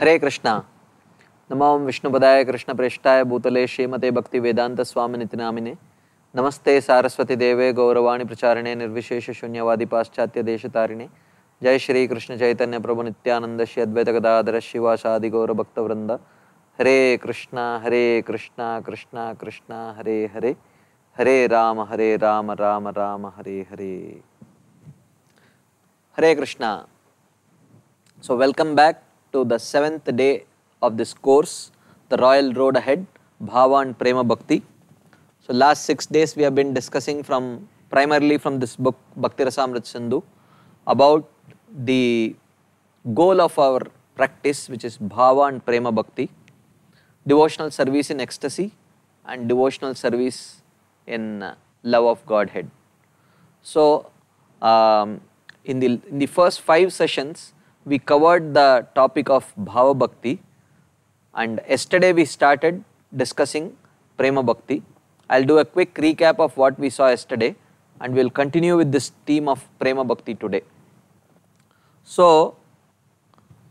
हरे कृष्णा नमो विष्णुपदाय प्रेष्ठाय भूतले श्रीमते भक्ति वेदांत स्वामी नितिनामिने नमस्ते सारस्वती देवे गौरवाणी प्रचारिणे निर्विशेष शून्यवादी पाश्चात्य देश तारिणे जय श्री कृष्ण चैतन्य प्रभु नित्यानंद श्री अद्वैत गदाधर शिवासादि गौर भक्तवृंद हरे कृष्णा हरे कृष्णा कृष्णा कृष्णा हरे हरे हरे राम हरे राम राम राम हरे हरे हरे Krishna so welcome back to the seventh day of this course, the royal road ahead, Bhava and Prema Bhakti. So, last 6 days we have been discussing from primarily from this book Bhakti Rasamrit Sindhu about the goal of our practice which is Bhava and Prema Bhakti, devotional service in ecstasy and devotional service in uh, love of Godhead. So, um, in, the, in the first 5 sessions we covered the topic of Bhava Bhakti and yesterday we started discussing Prema Bhakti. I will do a quick recap of what we saw yesterday and we will continue with this theme of Prema Bhakti today. So,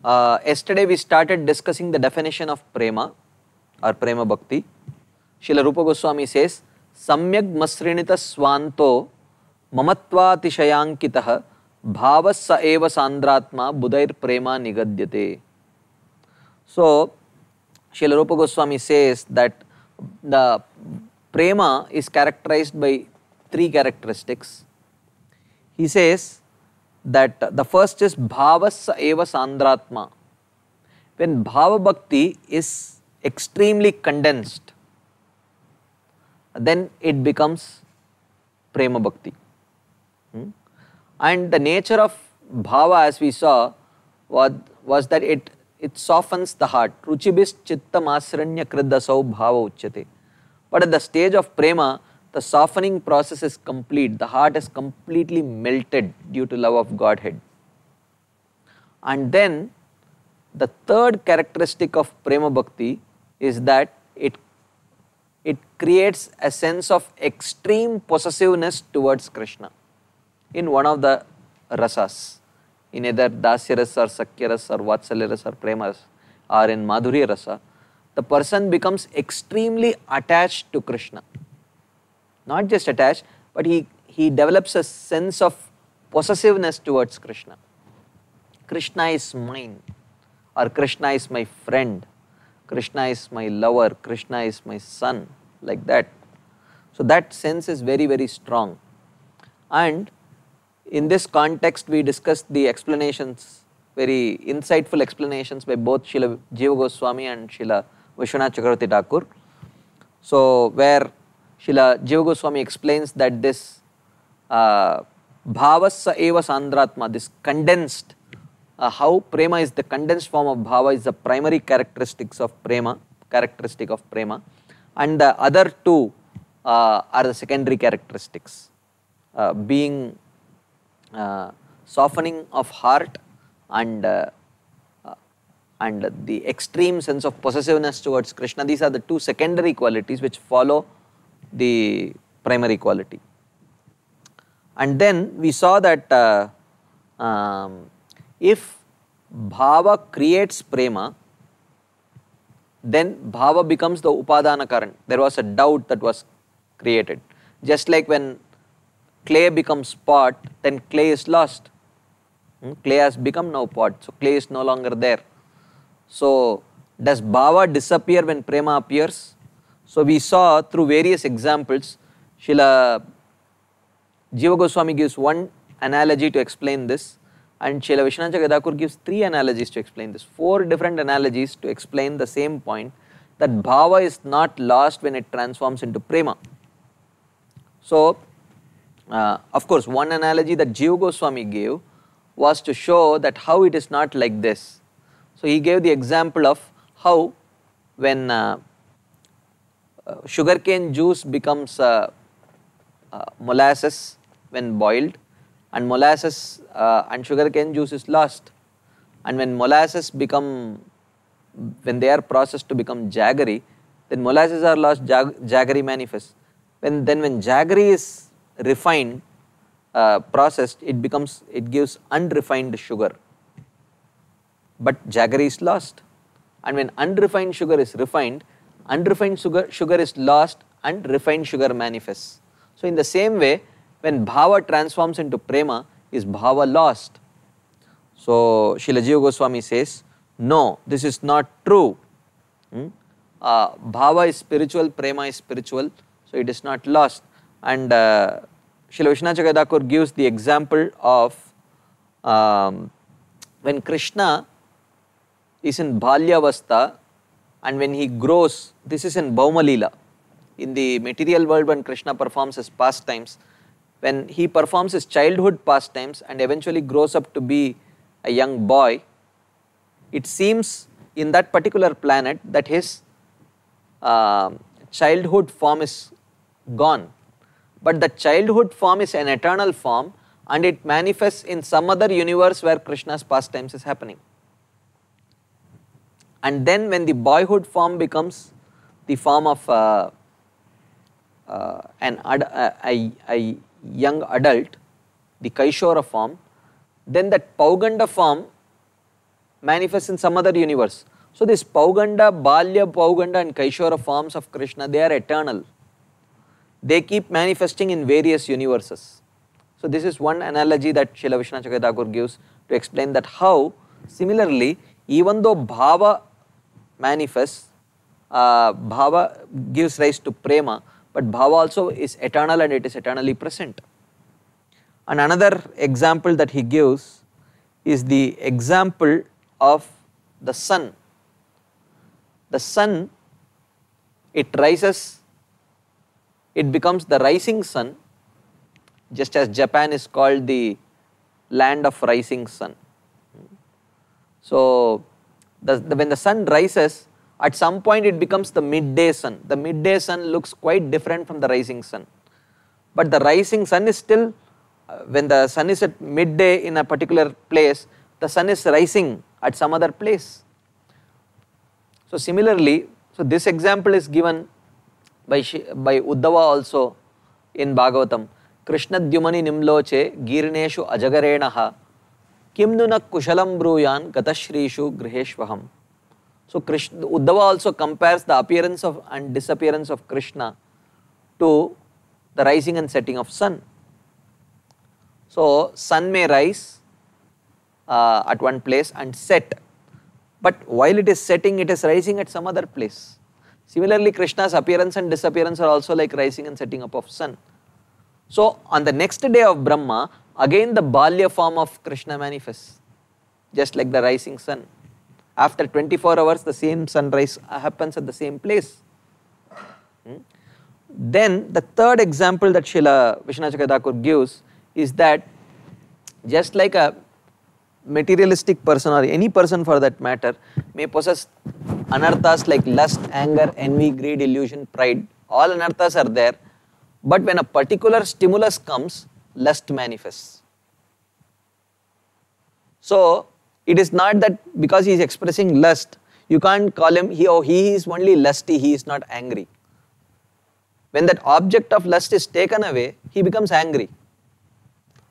uh, yesterday we started discussing the definition of Prema or Prema Bhakti. Srila Rupa Goswami says, Samyak Masrinita Swanto Mamatvatishayankitah भाव स एव सांद्रात्मा बुधैर् प्रेमा निगद्यते so शिल Rupa Goswami says that the prema is characterized by three characteristics he says that the first is bhava स एव सांद्रात्मा when bhava bhakti is extremely condensed then it becomes prema bhakti And the nature of bhava as we saw was, was that it, it softens the heart. Ruchibis chittam asranya kriddasau bhava uchyate. But at the stage of prema, the softening process is complete. The heart is completely melted due to love of Godhead. And then the third characteristic of prema bhakti is that it it creates a sense of extreme possessiveness towards krishna in one of the rasas, in either Dasya rasa or Sakya rasa or Vatsalya rasa or Prema rasa or in Madhurya rasa, the person becomes extremely attached to Krishna. Not just attached, but he, he develops a sense of possessiveness towards Krishna. Krishna is mine or Krishna is my friend, Krishna is my lover, Krishna is my son, like that. So that sense is very, very strong. And in this context, we discussed the explanations, very insightful explanations by both Srila Jiva Goswami and Srila Vishwanath Chakravarti Thakur. So, where Srila Jiva Goswami explains that this uh, bhavasa eva sandratma, this condensed, uh, how prema is the condensed form of bhava is the primary characteristics of prema, characteristic of prema and the other two uh, are the secondary characteristics, uh, being uh, softening of heart and uh, uh, and the extreme sense of possessiveness towards Krishna. These are the two secondary qualities which follow the primary quality. And then we saw that uh, um, if bhava creates prema, then bhava becomes the upadana current. There was a doubt that was created. Just like when clay becomes pot, then clay is lost. Hmm? Clay has become now pot, so clay is no longer there. So, does bhava disappear when prema appears? So, we saw through various examples, Srila Jiva Goswami gives one analogy to explain this and Srila Vishwanath gives three analogies to explain this, four different analogies to explain the same point that bhava is not lost when it transforms into prema. So, uh, of course, one analogy that Jiva Goswami gave was to show that how it is not like this. So, he gave the example of how when uh, uh sugarcane juice becomes uh, uh, molasses when boiled and molasses uh, and sugarcane juice is lost and when molasses become, when they are processed to become jaggery, then molasses are lost, jag jaggery manifests. When, then when jaggery is refined uh, processed it becomes it gives unrefined sugar but jaggery is lost and when unrefined sugar is refined unrefined sugar sugar is lost and refined sugar manifests so in the same way when bhava transforms into prema is bhava lost so Srila Jiva Goswami says no this is not true hmm? uh, bhava is spiritual prema is spiritual so it is not lost and uh, Srila gives the example of um, when Krishna is in Balyavastha and when he grows, this is in Bhaumalila. In the material world when Krishna performs his pastimes, when he performs his childhood pastimes and eventually grows up to be a young boy, it seems in that particular planet that his uh, childhood form is gone but the childhood form is an eternal form and it manifests in some other universe where Krishna's pastimes is happening. And then when the boyhood form becomes the form of uh, uh, an uh, a, a, young adult, the Kaishora form, then that Pauganda form manifests in some other universe. So, this Pauganda, Balya, Pauganda and Kaishora forms of Krishna, they are eternal they keep manifesting in various universes. So this is one analogy that Srila gives to explain that how similarly even though bhava manifests, uh, bhava gives rise to prema but bhava also is eternal and it is eternally present. And another example that he gives is the example of the sun. The sun, it rises it becomes the rising sun just as Japan is called the land of rising sun. So, the, the, when the sun rises at some point it becomes the midday sun. The midday sun looks quite different from the rising sun, but the rising sun is still uh, when the sun is at midday in a particular place the sun is rising at some other place. So, similarly, so this example is given by, by Uddhava also in Bhagavatam. कृष्णद्युमनि निम्लोचे गीर्णेषु अजगरेणः किं नु न कुशलं ब्रूयान् गतश्रीषु गृहेष्वहम् So Krishna, Uddhava also compares the appearance of and disappearance of Krishna to the rising and setting of sun. So sun may rise uh, at one place and set, but while it is setting, it is rising at some other place. Similarly, Krishna's appearance and disappearance are also like rising and setting up of sun. So on the next day of Brahma, again the Balya form of Krishna manifests, just like the rising sun. After 24 hours, the same sunrise happens at the same place. Hmm? Then the third example that Srila Vishnachaka gives is that just like a materialistic person or any person for that matter may possess anarthas like lust, anger, envy, greed, illusion, pride, all anarthas are there. But when a particular stimulus comes, lust manifests. So, it is not that because he is expressing lust, you can't call him, he, oh, he is only lusty, he is not angry. When that object of lust is taken away, he becomes angry.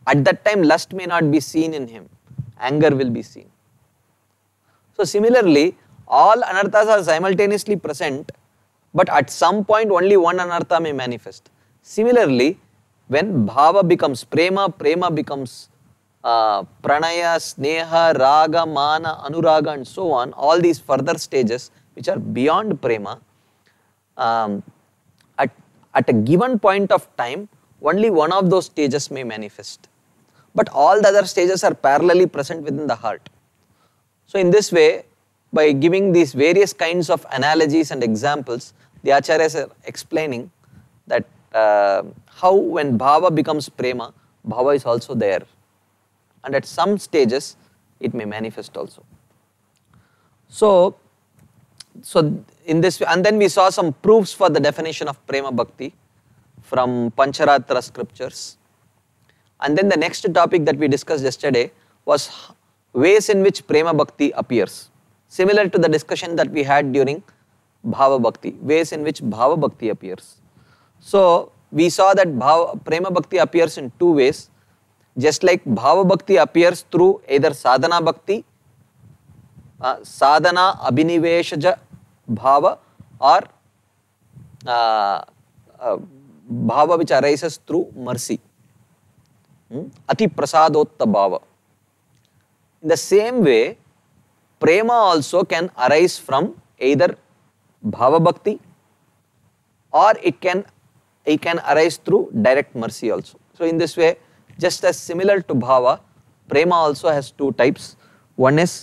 At that time, lust may not be seen in him, anger will be seen. So, similarly, all anarthas are simultaneously present, but at some point only one anartha may manifest. Similarly, when bhava becomes prema, prema becomes uh, pranaya, sneha, raga, mana, anuraga and so on, all these further stages which are beyond prema, um, at, at a given point of time, only one of those stages may manifest. But all the other stages are parallelly present within the heart. So in this way, by giving these various kinds of analogies and examples, the acharyas are explaining that uh, how when bhava becomes prema, bhava is also there and at some stages it may manifest also. So, so in this and then we saw some proofs for the definition of prema bhakti from Pancharatra scriptures and then the next topic that we discussed yesterday was ways in which prema bhakti appears. Similar to the discussion that we had during Bhava Bhakti, ways in which Bhava Bhakti appears. So, we saw that Bhava, Prema Bhakti appears in two ways. Just like Bhava Bhakti appears through either Sadhana Bhakti, uh, Sadhana Abhiniveshaja Bhava or uh, uh, Bhava which arises through mercy. Hmm? Ati Prasadotta Bhava. In the same way, prema also can arise from either bhava bhakti or it can it can arise through direct mercy also so in this way just as similar to bhava prema also has two types one is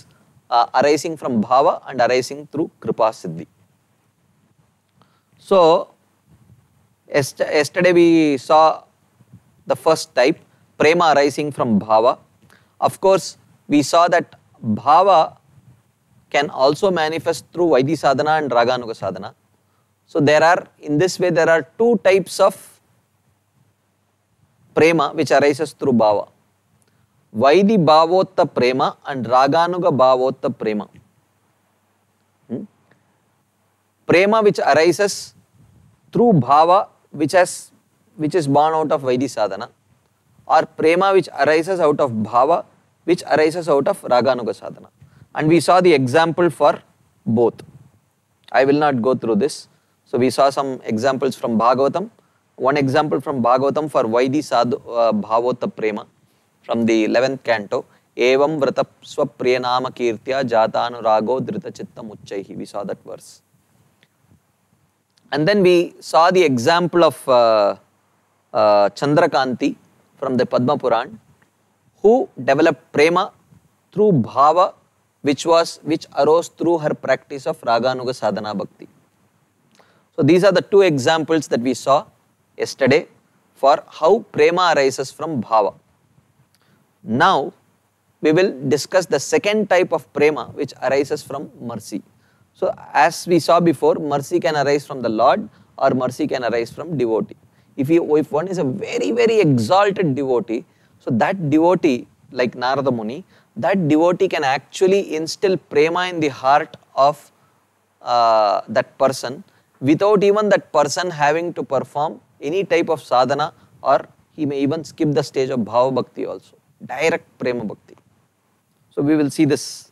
uh, arising from bhava and arising through kripa siddhi so yesterday we saw the first type prema arising from bhava of course we saw that bhava can also manifest through Vaidhi sadhana and Raganuga sadhana. So there are, in this way, there are two types of prema which arises through bhava. Vaidhi bhavotta prema and Raganuga bhavotta prema. Hmm? Prema which arises through bhava which has which is born out of Vaidhi sadhana or prema which arises out of bhava which arises out of Raganuga sadhana. and we saw the example for both. I will not go through this. So we saw some examples from Bhagavatam. One example from Bhagavatam for Vaidhi Sadhu uh, Bhavota Prema from the 11th canto. Evam vrata swapriyanama kirtya jatanurago drita chitta muchaihi. We saw that verse. And then we saw the example of uh, uh, Chandrakanti from the Padma Puran who developed prema through bhava which was which arose through her practice of Raganuga Sadhana Bhakti. So these are the two examples that we saw yesterday for how prema arises from bhava. Now we will discuss the second type of prema which arises from mercy. So as we saw before, mercy can arise from the Lord or mercy can arise from devotee. If, you if one is a very, very exalted devotee, so that devotee like Narada Muni that devotee can actually instill prema in the heart of uh, that person without even that person having to perform any type of sadhana or he may even skip the stage of bhava bhakti also, direct prema bhakti. So, we will see this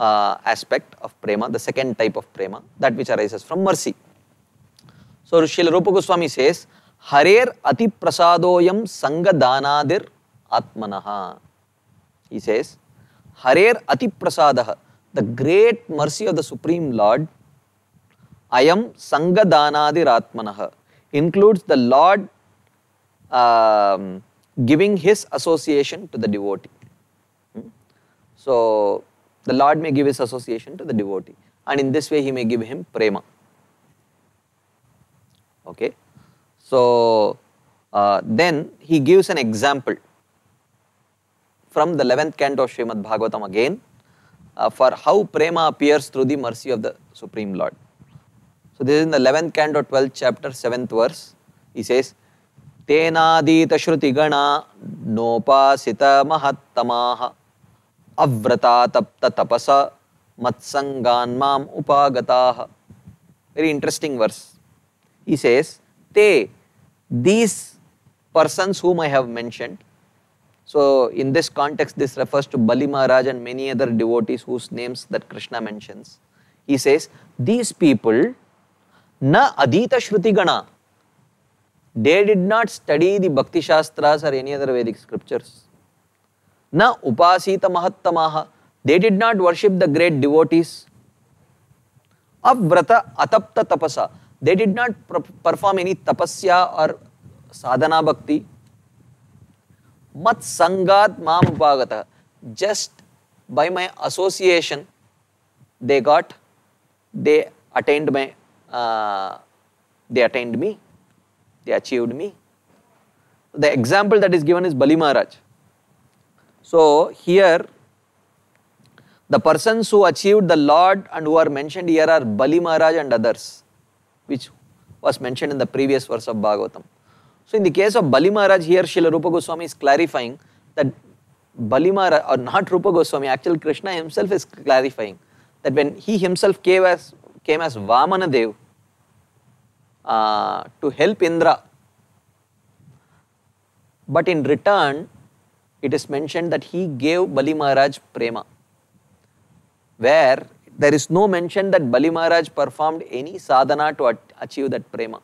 uh, aspect of prema, the second type of prema that which arises from mercy. So, Srila Rupa Goswami says, Harer ati prasadoyam sanga danadir atmanaha. He says, Harer Ati prasadah the great mercy of the Supreme Lord, i am Ayam Sangadanadi ratmanah includes the Lord um, giving his association to the devotee. So, the Lord may give his association to the devotee and in this way he may give him prema. Okay. So, uh, then he gives an example from the 11th canto of Srimad Bhagavatam again uh, for how prema appears through the mercy of the Supreme Lord. So this is in the 11th canto, 12th chapter, 7th verse. He says, तेनादीत श्रुतिगणा नोपासित महत्तमाः अव्रता तप्त तपस मत्संगान माम उपागताः Very interesting verse. He says, Te, these persons whom I have mentioned So in this context, this refers to Bali Maharaj and many other devotees whose names that Krishna mentions. He says, these people, na adita shruti gana, they did not study the Bhakti Shastras or any other Vedic scriptures. Na upasita mahattamaha, they did not worship the great devotees. Avrata atapta tapasa, they did not perform any tapasya or sadhana bhakti. मत संगात माम उपागत just by my association they got they attend my they attend me they achieved me the example that is given is Bali Maharaj so here the person who achieve the Lord and who are mention here are Bali Maharaj and others which was mention in the previous verse of Bhagavatam So in the case of Bali Maharaj here, Srila Rupa Goswami is clarifying that Bali Maharaj or not Rupa Goswami, actual Krishna himself is clarifying that when he himself came as, came as Vamana Dev uh, to help Indra, but in return, it is mentioned that he gave Bali Maharaj prema, where there is no mention that Bali Maharaj performed any sadhana to achieve that prema.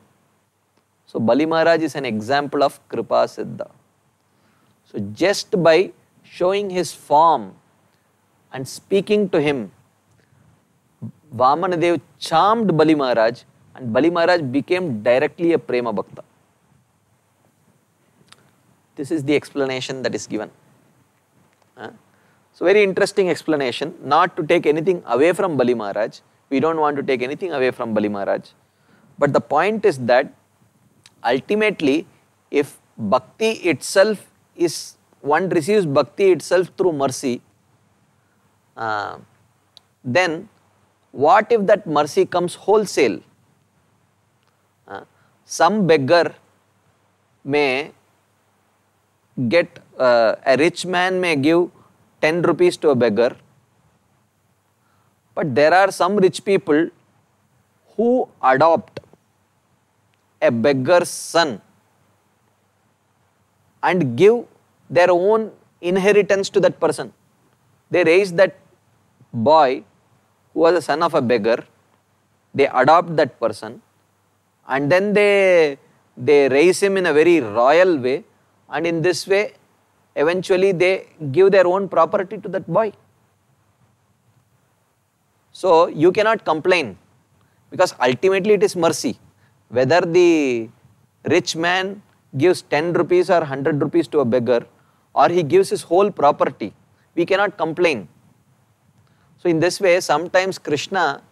So, Bali Maharaj is an example of Kripa Siddha. So, just by showing his form and speaking to him, Vamanadev charmed Bali Maharaj and Bali Maharaj became directly a Prema Bhakta. This is the explanation that is given. So, very interesting explanation, not to take anything away from Bali Maharaj. We don't want to take anything away from Bali Maharaj. But the point is that ultimately if bhakti itself is one receives bhakti itself through mercy, uh, then what if that mercy comes wholesale? Uh, some beggar may get, uh, a rich man may give 10 rupees to a beggar, but there are some rich people who adopt a beggar's son and give their own inheritance to that person. They raise that boy who was a son of a beggar, they adopt that person and then they, they raise him in a very royal way and in this way eventually they give their own property to that boy. So you cannot complain because ultimately it is mercy whether the rich man gives 10 rupees or 100 rupees to a beggar or he gives his whole property, we cannot complain. So, in this way, sometimes Krishna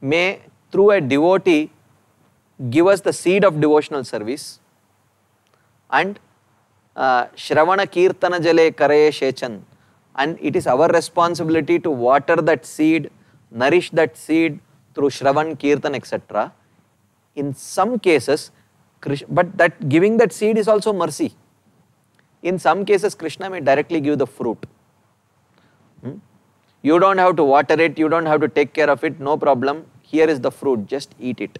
may, through a devotee, give us the seed of devotional service and uh, Shravana Kirtana Jale karaye Shechan. And it is our responsibility to water that seed, nourish that seed through Shravan, Kirtan, etc. In some cases, but that giving that seed is also mercy. In some cases, Krishna may directly give the fruit. Hmm? You don't have to water it, you don't have to take care of it, no problem. Here is the fruit, just eat it.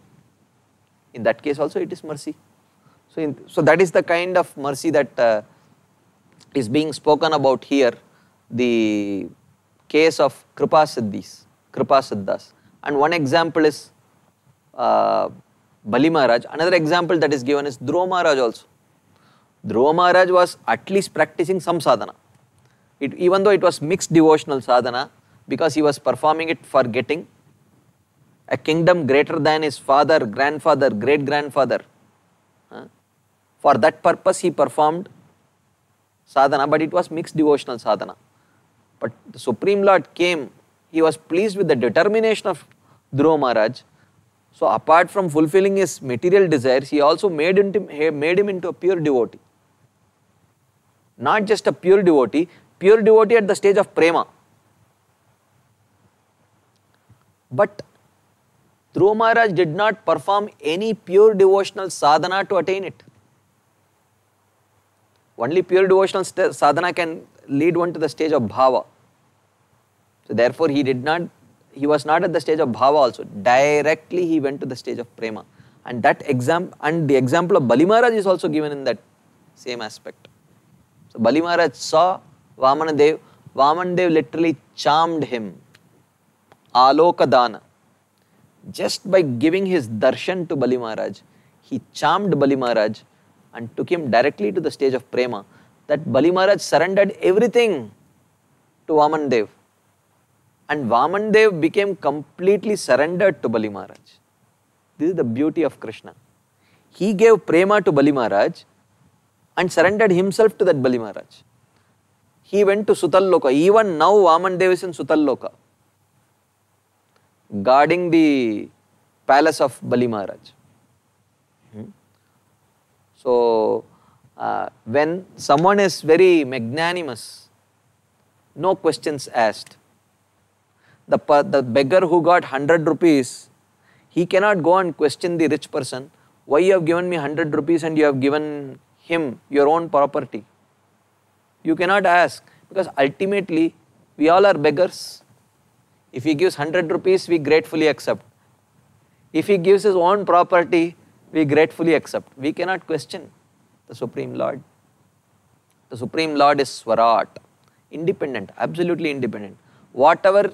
In that case also, it is mercy. So, in, so that is the kind of mercy that uh, is being spoken about here, the case of Kripa Siddhis, Kripa Siddhas. And one example is uh, Bali Maharaj. Another example that is given is Dhruva Maharaj also. Dhruva Maharaj was at least practicing some sadhana. It, even though it was mixed devotional sadhana, because he was performing it for getting a kingdom greater than his father, grandfather, great grandfather. Huh? For that purpose, he performed sadhana, but it was mixed devotional sadhana. But the Supreme Lord came, he was pleased with the determination of Dhruva Maharaj so apart from fulfilling his material desires, he also made, made him into a pure devotee. Not just a pure devotee, pure devotee at the stage of prema. But Dhruva Maharaj did not perform any pure devotional sadhana to attain it. Only pure devotional sadhana can lead one to the stage of bhava. So therefore, he did not he was not at the stage of bhava also. Directly he went to the stage of prema. And that example and the example of Bali Maharaj is also given in that same aspect. So Bali Maharaj saw Vamanadev. Vamanadev literally charmed him. Alokadana. Just by giving his darshan to Bali Maharaj, he charmed Bali Maharaj and took him directly to the stage of prema. That Bali Maharaj surrendered everything to Vamanadev and Vamandev became completely surrendered to Bali Maharaj. This is the beauty of Krishna. He gave prema to Bali Maharaj and surrendered himself to that Bali Maharaj. He went to Sutalloka. Even now Vamandev is in Sutalloka, guarding the palace of Bali Maharaj. Hmm? So, uh, when someone is very magnanimous, no questions asked, the, the beggar who got 100 rupees, he cannot go and question the rich person, why you have given me 100 rupees and you have given him your own property. You cannot ask because ultimately we all are beggars. If he gives 100 rupees, we gratefully accept. If he gives his own property, we gratefully accept. We cannot question the Supreme Lord. The Supreme Lord is Swarat, independent, absolutely independent. Whatever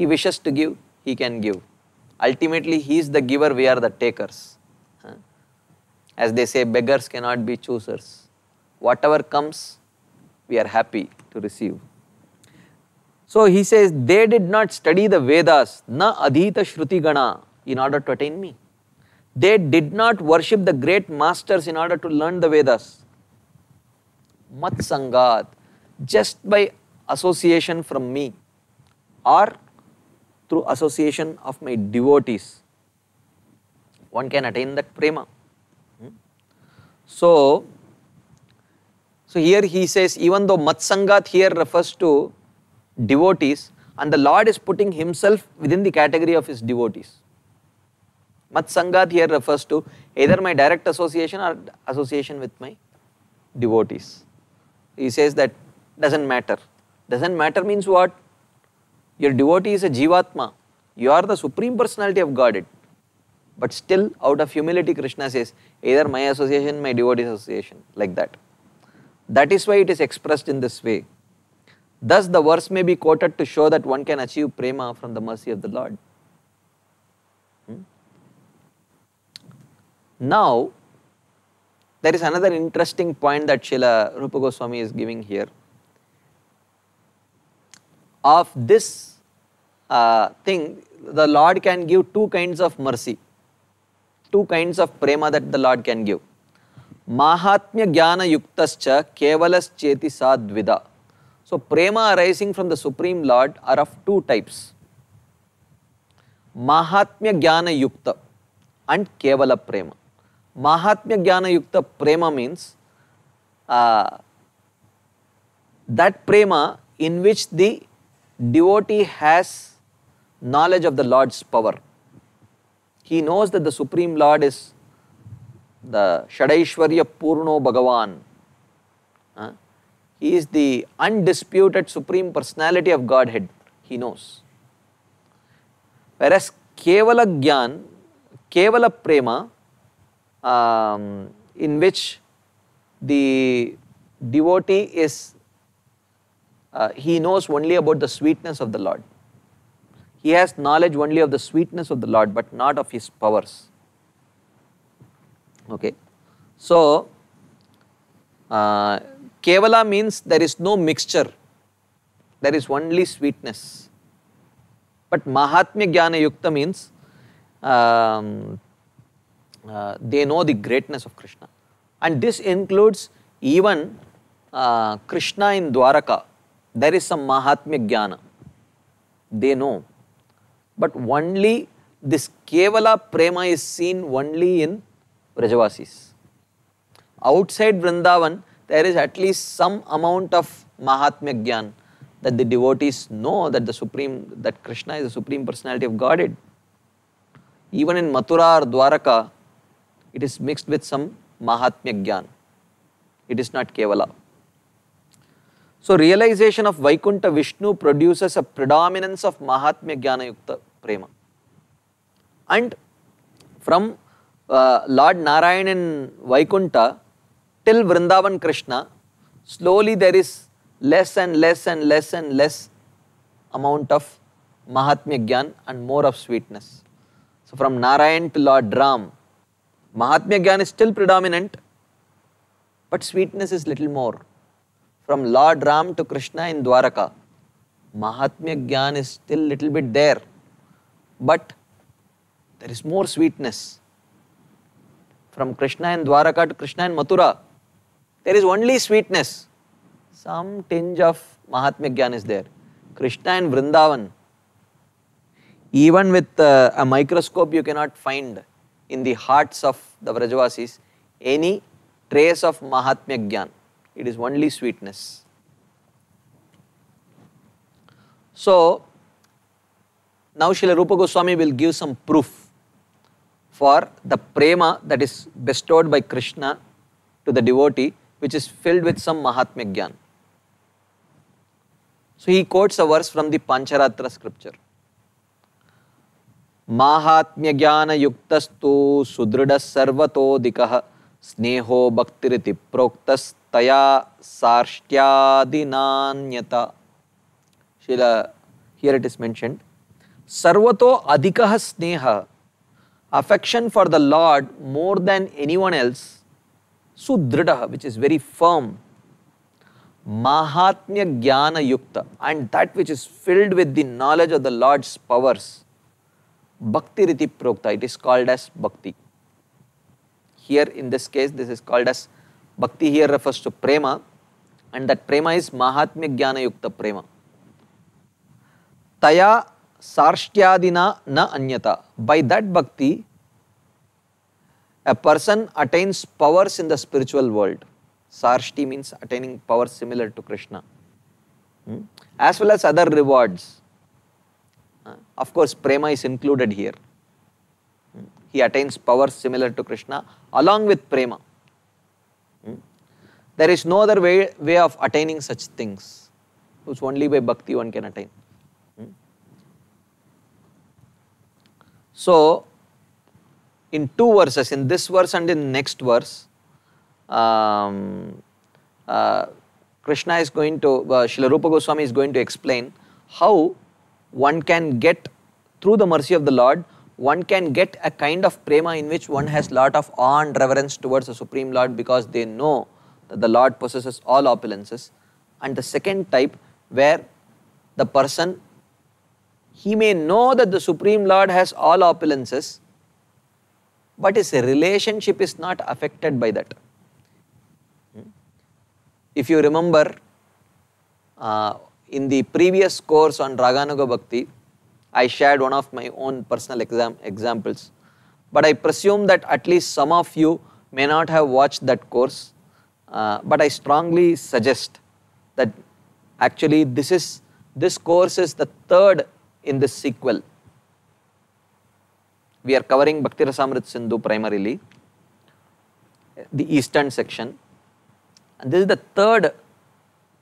he wishes to give, he can give. Ultimately, he is the giver, we are the takers. As they say, beggars cannot be choosers. Whatever comes, we are happy to receive. So he says, they did not study the Vedas, na adhita shruti gana, in order to attain me. They did not worship the great masters in order to learn the Vedas. Mat sangat, just by association from me or through association of my devotees, one can attain that prema. Hmm? So, so here he says, even though Matsangat here refers to devotees, and the Lord is putting himself within the category of his devotees. Matsangat here refers to either my direct association or association with my devotees. He says that doesn't matter. Doesn't matter means what? Your devotee is a Jivatma. You are the Supreme Personality of Godhead. But still, out of humility, Krishna says, either my association, my devotee's association, like that. That is why it is expressed in this way. Thus, the verse may be quoted to show that one can achieve prema from the mercy of the Lord. Hmm? Now, there is another interesting point that Srila Rupa Goswami is giving here. of this uh, thing, the Lord can give two kinds of mercy, two kinds of prema that the Lord can give. Mahatmya Jnana Yuktascha Kevalas Cheti Sadvida. So, prema arising from the Supreme Lord are of two types Mahatmya Jnana Yukta and Kevala Prema. Mahatmya Jnana Yukta Prema means uh, that prema in which the devotee has knowledge of the Lord's power. He knows that the Supreme Lord is the Shadaishwarya Purno Bhagavan. He is the undisputed Supreme Personality of Godhead. He knows. Whereas Kevala Gyan, Kevala Prema, um, in which the devotee is uh, he knows only about the sweetness of the Lord. He has knowledge only of the sweetness of the Lord, but not of his powers. Okay. So, uh, Kevala means there is no mixture, there is only sweetness. But Mahatmya Jnana Yukta means um, uh, they know the greatness of Krishna. And this includes even uh, Krishna in Dwaraka there is some Mahatmya Jnana. They know. But only this Kevala Prema is seen only in Brajavasis. Outside Vrindavan, there is at least some amount of Mahatmya Jnana that the devotees know that the Supreme, that Krishna is the Supreme Personality of Godhead. Even in Mathura or Dwaraka, it is mixed with some Mahatmya Jnana. It is not Kevala. So realization of Vaikunta Vishnu produces a predominance of Mahatmya Jnana Yukta Prema. And from uh, Lord Narayan in Vaikunta till Vrindavan Krishna, slowly there is less and less and less and less amount of Mahatmya Jnana and more of sweetness. So from Narayan to Lord Ram, Mahatmya Jnana is still predominant, but sweetness is little more. from Lord Ram to Krishna in Dwaraka. Mahatmya Gyan is still little bit there, but there is more sweetness. From Krishna in Dwaraka to Krishna in Mathura, there is only sweetness. Some tinge of Mahatmya Gyan is there. Krishna in Vrindavan, even with uh, a microscope, you cannot find in the hearts of the Vrajavasis any trace of Mahatmya Gyan. it is only sweetness. So, now Srila Rupa Goswami will give some proof for the prema that is bestowed by Krishna to the devotee which is filled with some Mahatmya Gyan. So he quotes a verse from the Pancharatra scripture. Mahatmya माहात्म्य ज्ञान युक्तस्तु Sarvato Dikaha Sneho Bhaktiriti Proktas तया साष्ट्यादिनान्यत शिल here it is mention सर्वतो अधिक स्नेह affection for the Lord more than anyone else सुदृढ़ which is very firm महात्म्य ज्ञान युक्त and that which is filled with the knowledge of the Lord's powers bhakti रीति प्रोक्ता it is called as bhakti here in this case this is called as Bhakti here refers to prema, and that prema is Mahatmya Jnana Yukta prema. Taya sarshtyadina na anyata. By that bhakti, a person attains powers in the spiritual world. Sarshti means attaining powers similar to Krishna, hmm? as well as other rewards. Uh, of course, prema is included here. Hmm? He attains powers similar to Krishna along with prema. Hmm? There is no other way, way of attaining such things. It's only by bhakti one can attain. Hmm? So, in two verses, in this verse and in next verse, um, uh, Krishna is going to, uh, Srila Rupa Goswami is going to explain how one can get through the mercy of the Lord one can get a kind of prema in which one has lot of awe and reverence towards the Supreme Lord because they know that the Lord possesses all opulences. And the second type where the person, he may know that the Supreme Lord has all opulences, but his relationship is not affected by that. Hmm? If you remember, uh, in the previous course on Raganuga Bhakti, I shared one of my own personal exam examples. But I presume that at least some of you may not have watched that course. Uh, but I strongly suggest that actually this is this course is the third in this sequel. We are covering Bhakti Rasamrit Sindhu primarily, the eastern section. And this is the third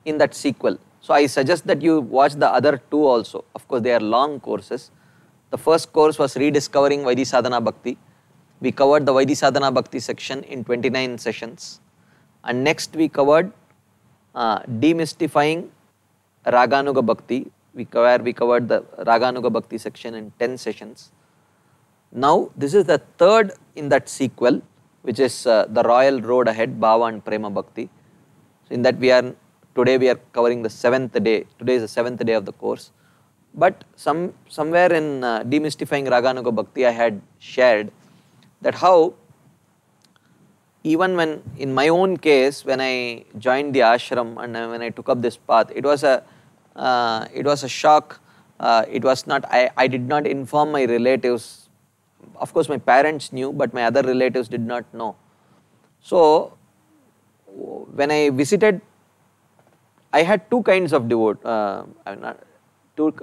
in that sequel. So I suggest that you watch the other two also. Of course, they are long courses. The first course was rediscovering Vaidhi Bhakti. We covered the Vaidhi Bhakti section in 29 sessions. And next we covered uh, demystifying Raganuga Bhakti, we covered, we covered the Raganuga Bhakti section in 10 sessions. Now, this is the third in that sequel, which is uh, the Royal Road Ahead, Bhava and Prema Bhakti. So, in that we are Today we are covering the seventh day. Today is the seventh day of the course. But some somewhere in uh, demystifying Raganuga Bhakti, I had shared that how even when in my own case, when I joined the ashram and uh, when I took up this path, it was a uh, it was a shock. Uh, it was not I, I did not inform my relatives. Of course, my parents knew, but my other relatives did not know. So when I visited I had two kinds of devote, uh, two,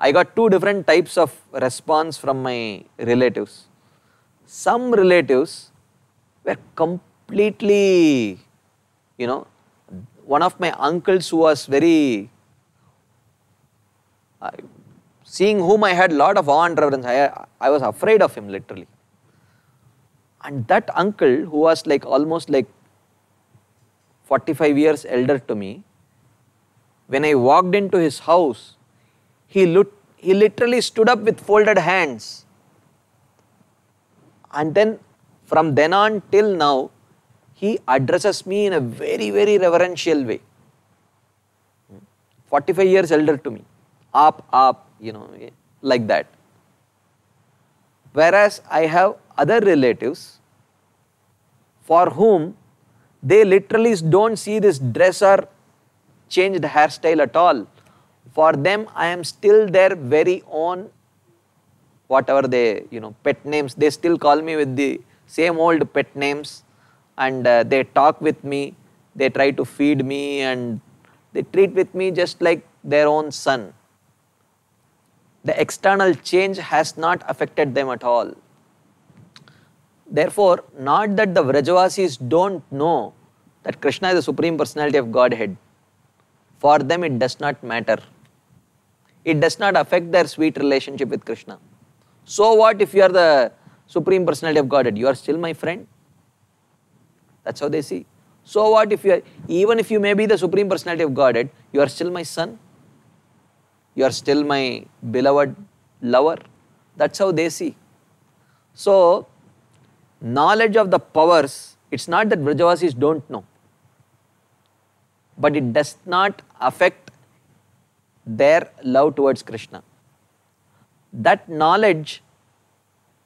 I got two different types of response from my relatives. Some relatives were completely, you know, one of my uncles who was very, uh, seeing whom I had lot of awe and reverence, I, I was afraid of him literally. And that uncle who was like almost like 45 years elder to me, when I walked into his house, he, lit- he literally stood up with folded hands. And then from then on till now, he addresses me in a very, very reverential way. 45 years elder to me. Up, up, you know, like that. Whereas I have other relatives for whom they literally don't see this dresser changed hairstyle at all. For them, I am still their very own, whatever they, you know, pet names. They still call me with the same old pet names and uh, they talk with me. They try to feed me and they treat with me just like their own son. The external change has not affected them at all. Therefore, not that the Vrajavasis don't know that Krishna is the Supreme Personality of Godhead, for them, it does not matter. It does not affect their sweet relationship with Krishna. So what if you are the Supreme Personality of Godhead? You are still my friend. That's how they see. So what if you are, even if you may be the Supreme Personality of Godhead, you are still my son. You are still my beloved lover. That's how they see. So, knowledge of the powers, it's not that Vrajavasis don't know but it does not affect their love towards Krishna. That knowledge,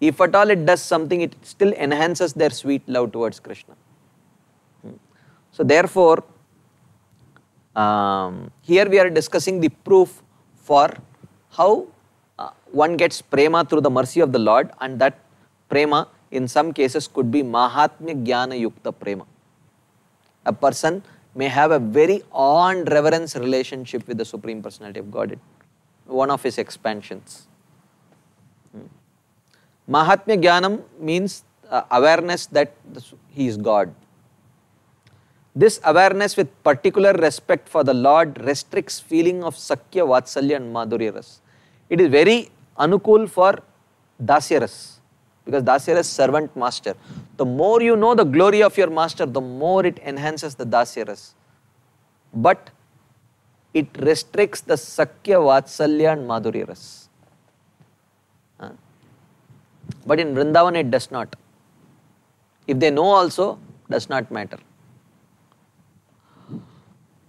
if at all it does something, it still enhances their sweet love towards Krishna. Hmm. So, therefore, um, here we are discussing the proof for how uh, one gets prema through the mercy of the Lord, and that prema in some cases could be Mahatmya Jnana Yukta Prema. A person may have a very awe and reverence relationship with the Supreme Personality of Godhead, one of his expansions. Hmm. Mahatmya Jnanam means uh, awareness that the, he is God. This awareness with particular respect for the Lord restricts feeling of Sakya, Vatsalya and Madhurya It is very anukul for Dasya because Dasya is servant master. The more you know the glory of your master, the more it enhances the Dasyaras. But it restricts the Sakya, Vatsalya and Madhurya ras. Huh? But in Vrindavan it does not. If they know also, does not matter.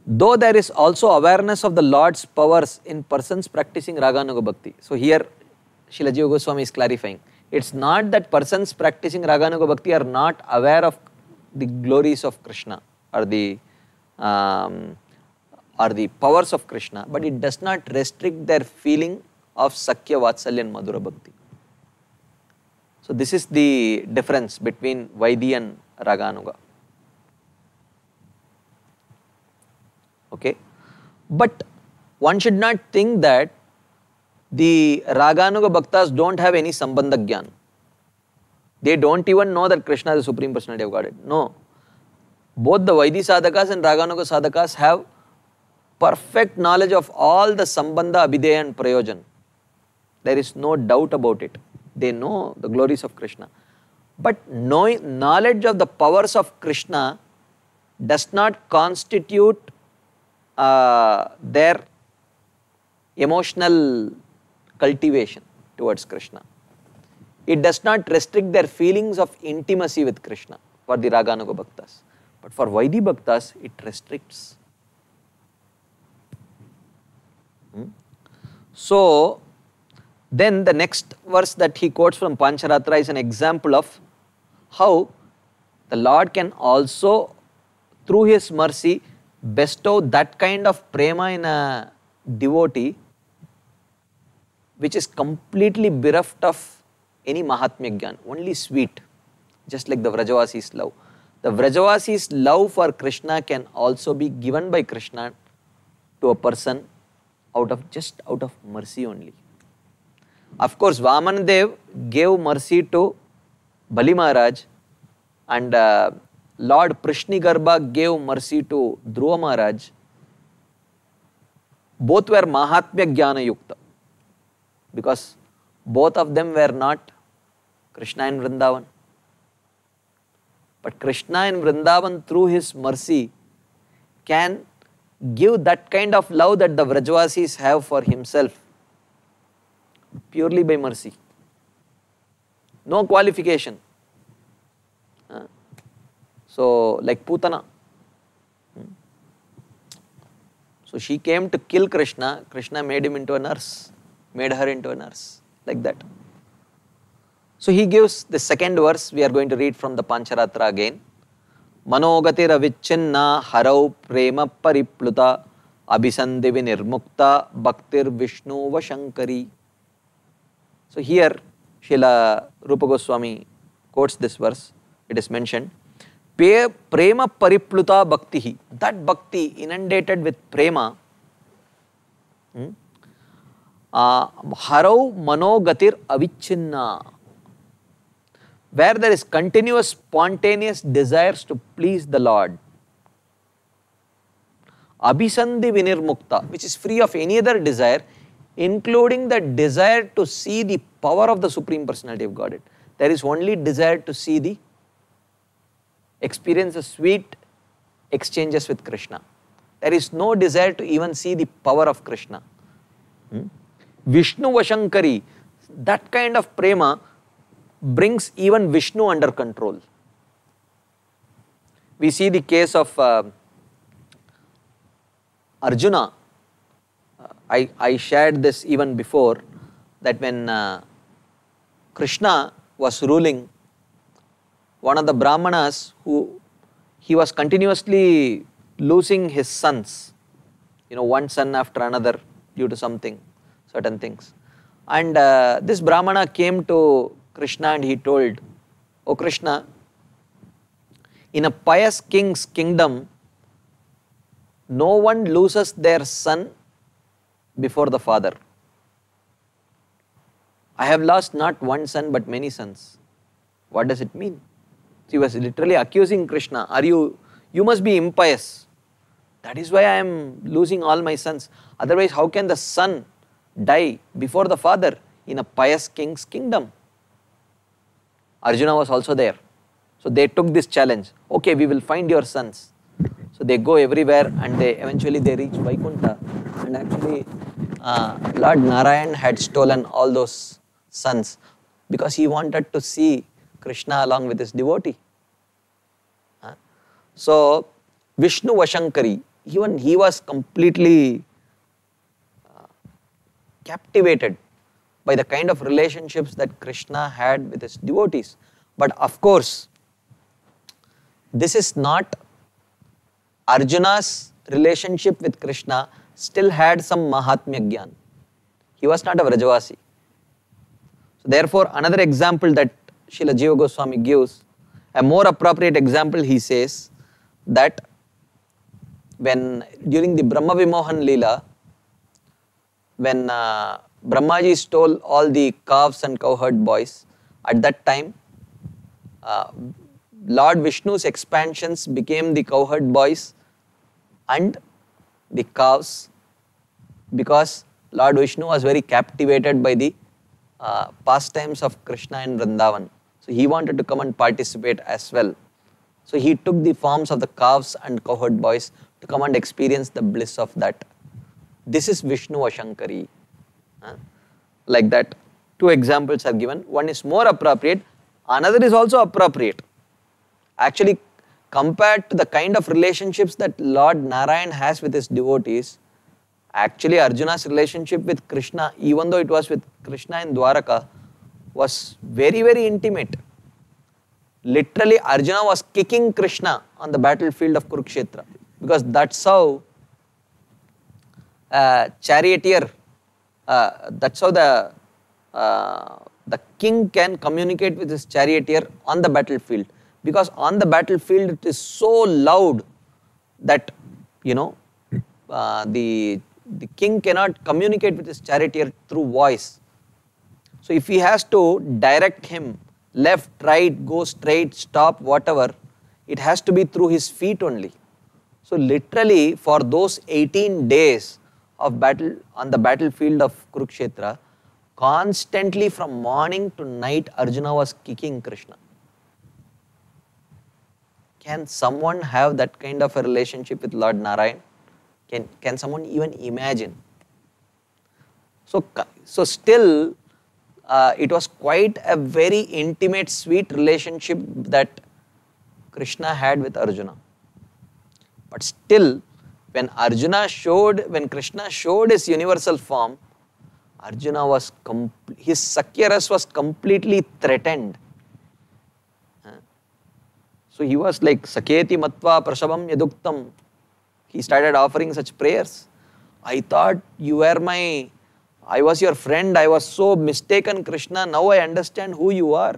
Though there is also awareness of the Lord's powers in persons practicing Raganuga Bhakti. So here Srila Goswami is clarifying it's not that persons practicing Raganuga Bhakti are not aware of the glories of Krishna or the um, or the powers of Krishna, but it does not restrict their feeling of Sakya, Vatsalya and Madhura Bhakti. So this is the difference between Vaidhi and Raganuga. Okay. But one should not think that the Raganuga Bhaktas don't have any Sambandha Gyan. They don't even know that Krishna is the Supreme Personality of Godhead. No. Both the Vaidhi Sadhakas and Raganuga Sadhakas have perfect knowledge of all the Sambandha, Abhideya and Prayojan. There is no doubt about it. They know the glories of Krishna. But knowing, knowledge of the powers of Krishna does not constitute uh, their emotional cultivation towards Krishna. It does not restrict their feelings of intimacy with Krishna for the Raganuga Bhaktas. But for Vaidhi Bhaktas, it restricts. Hmm? So, then the next verse that he quotes from Pancharatra is an example of how the Lord can also, through His mercy, bestow that kind of prema in a devotee which is completely bereft of any Mahatmya Gyan, only sweet, just like the Vrajavasi's love. The Vrajavasi's love for Krishna can also be given by Krishna to a person out of just out of mercy only. Of course, vaman dev gave mercy to Bali Maharaj and uh, Lord Prishnigarbha gave mercy to Dhruva Maharaj. Both were Mahatmya Jnana Yukta. because both of them were not Krishna and Vrindavan. But Krishna and Vrindavan, through his mercy, can give that kind of love that the Vrajavasis have for himself purely by mercy. No qualification. So, like Putana. Hmm? So, she came to kill Krishna. Krishna made him into a nurse. made her into a nurse, like that. So he gives the second verse we are going to read from the Pancharatra again. Manogatiravichinna harau prema paripluta abhisandivi nirmukta bhaktir vishnu vashankari. So here Srila Rupa Goswami quotes this verse. It is mentioned. Prema paripluta bhakti. That bhakti inundated with prema. Hmm? Harau Manogatir Avichinna. Where there is continuous spontaneous desires to please the Lord. Abhisandhi Vinirmukta, which is free of any other desire, including the desire to see the power of the Supreme Personality of Godhead. There is only desire to see the experience the sweet exchanges with Krishna. There is no desire to even see the power of Krishna. Hmm? Vishnu Vashankari, that kind of prema brings even Vishnu under control. We see the case of uh, Arjuna. Uh, I, I shared this even before that when uh, Krishna was ruling, one of the Brahmanas who he was continuously losing his sons, you know, one son after another due to something certain things. And uh, this Brahmana came to Krishna and he told, O Krishna, in a pious king's kingdom, no one loses their son before the father. I have lost not one son but many sons. What does it mean? She was literally accusing Krishna, are you, you must be impious. That is why I am losing all my sons. Otherwise, how can the son die before the father in a pious king's kingdom. Arjuna was also there. So they took this challenge. Okay, we will find your sons. So they go everywhere and they eventually they reach Vaikunta. And actually, uh, Lord Narayan had stolen all those sons because he wanted to see Krishna along with his devotee. Uh, so Vishnu Vashankari, even he was completely captivated by the kind of relationships that Krishna had with his devotees. But of course, this is not Arjuna's relationship with Krishna still had some Mahatmya Gyan. He was not a Vrajavasi. So therefore, another example that Srila Jiva Goswami gives, a more appropriate example he says that when during the Brahma Vimohan Leela, when uh, Brahmaji stole all the calves and cowherd boys, at that time, uh, Lord Vishnu's expansions became the cowherd boys and the calves because Lord Vishnu was very captivated by the uh, pastimes of Krishna and Vrindavan. So he wanted to come and participate as well. So he took the forms of the calves and cowherd boys to come and experience the bliss of that. This is Vishnu Ashankari. Huh? Like that, two examples are given. One is more appropriate, another is also appropriate. Actually, compared to the kind of relationships that Lord Narayan has with his devotees, actually Arjuna's relationship with Krishna, even though it was with Krishna in Dwaraka, was very, very intimate. Literally, Arjuna was kicking Krishna on the battlefield of Kurukshetra because that's how uh, charioteer, uh, that's how the, uh, the king can communicate with his charioteer on the battlefield. Because on the battlefield, it is so loud that, you know, uh, the, the king cannot communicate with his charioteer through voice. So, if he has to direct him left, right, go straight, stop, whatever, it has to be through his feet only. So, literally for those 18 days, of battle on the battlefield of Kurukshetra, constantly from morning to night, Arjuna was kicking Krishna. Can someone have that kind of a relationship with Lord Narayan? Can, can someone even imagine? So, so still, uh, it was quite a very intimate, sweet relationship that Krishna had with Arjuna. But still, when Arjuna showed, when Krishna showed his universal form, Arjuna was, his Sakyaras was completely threatened. So he was like, Saketi Matva prashabham Yaduktam. He started offering such prayers. I thought you were my, I was your friend. I was so mistaken, Krishna. Now I understand who you are.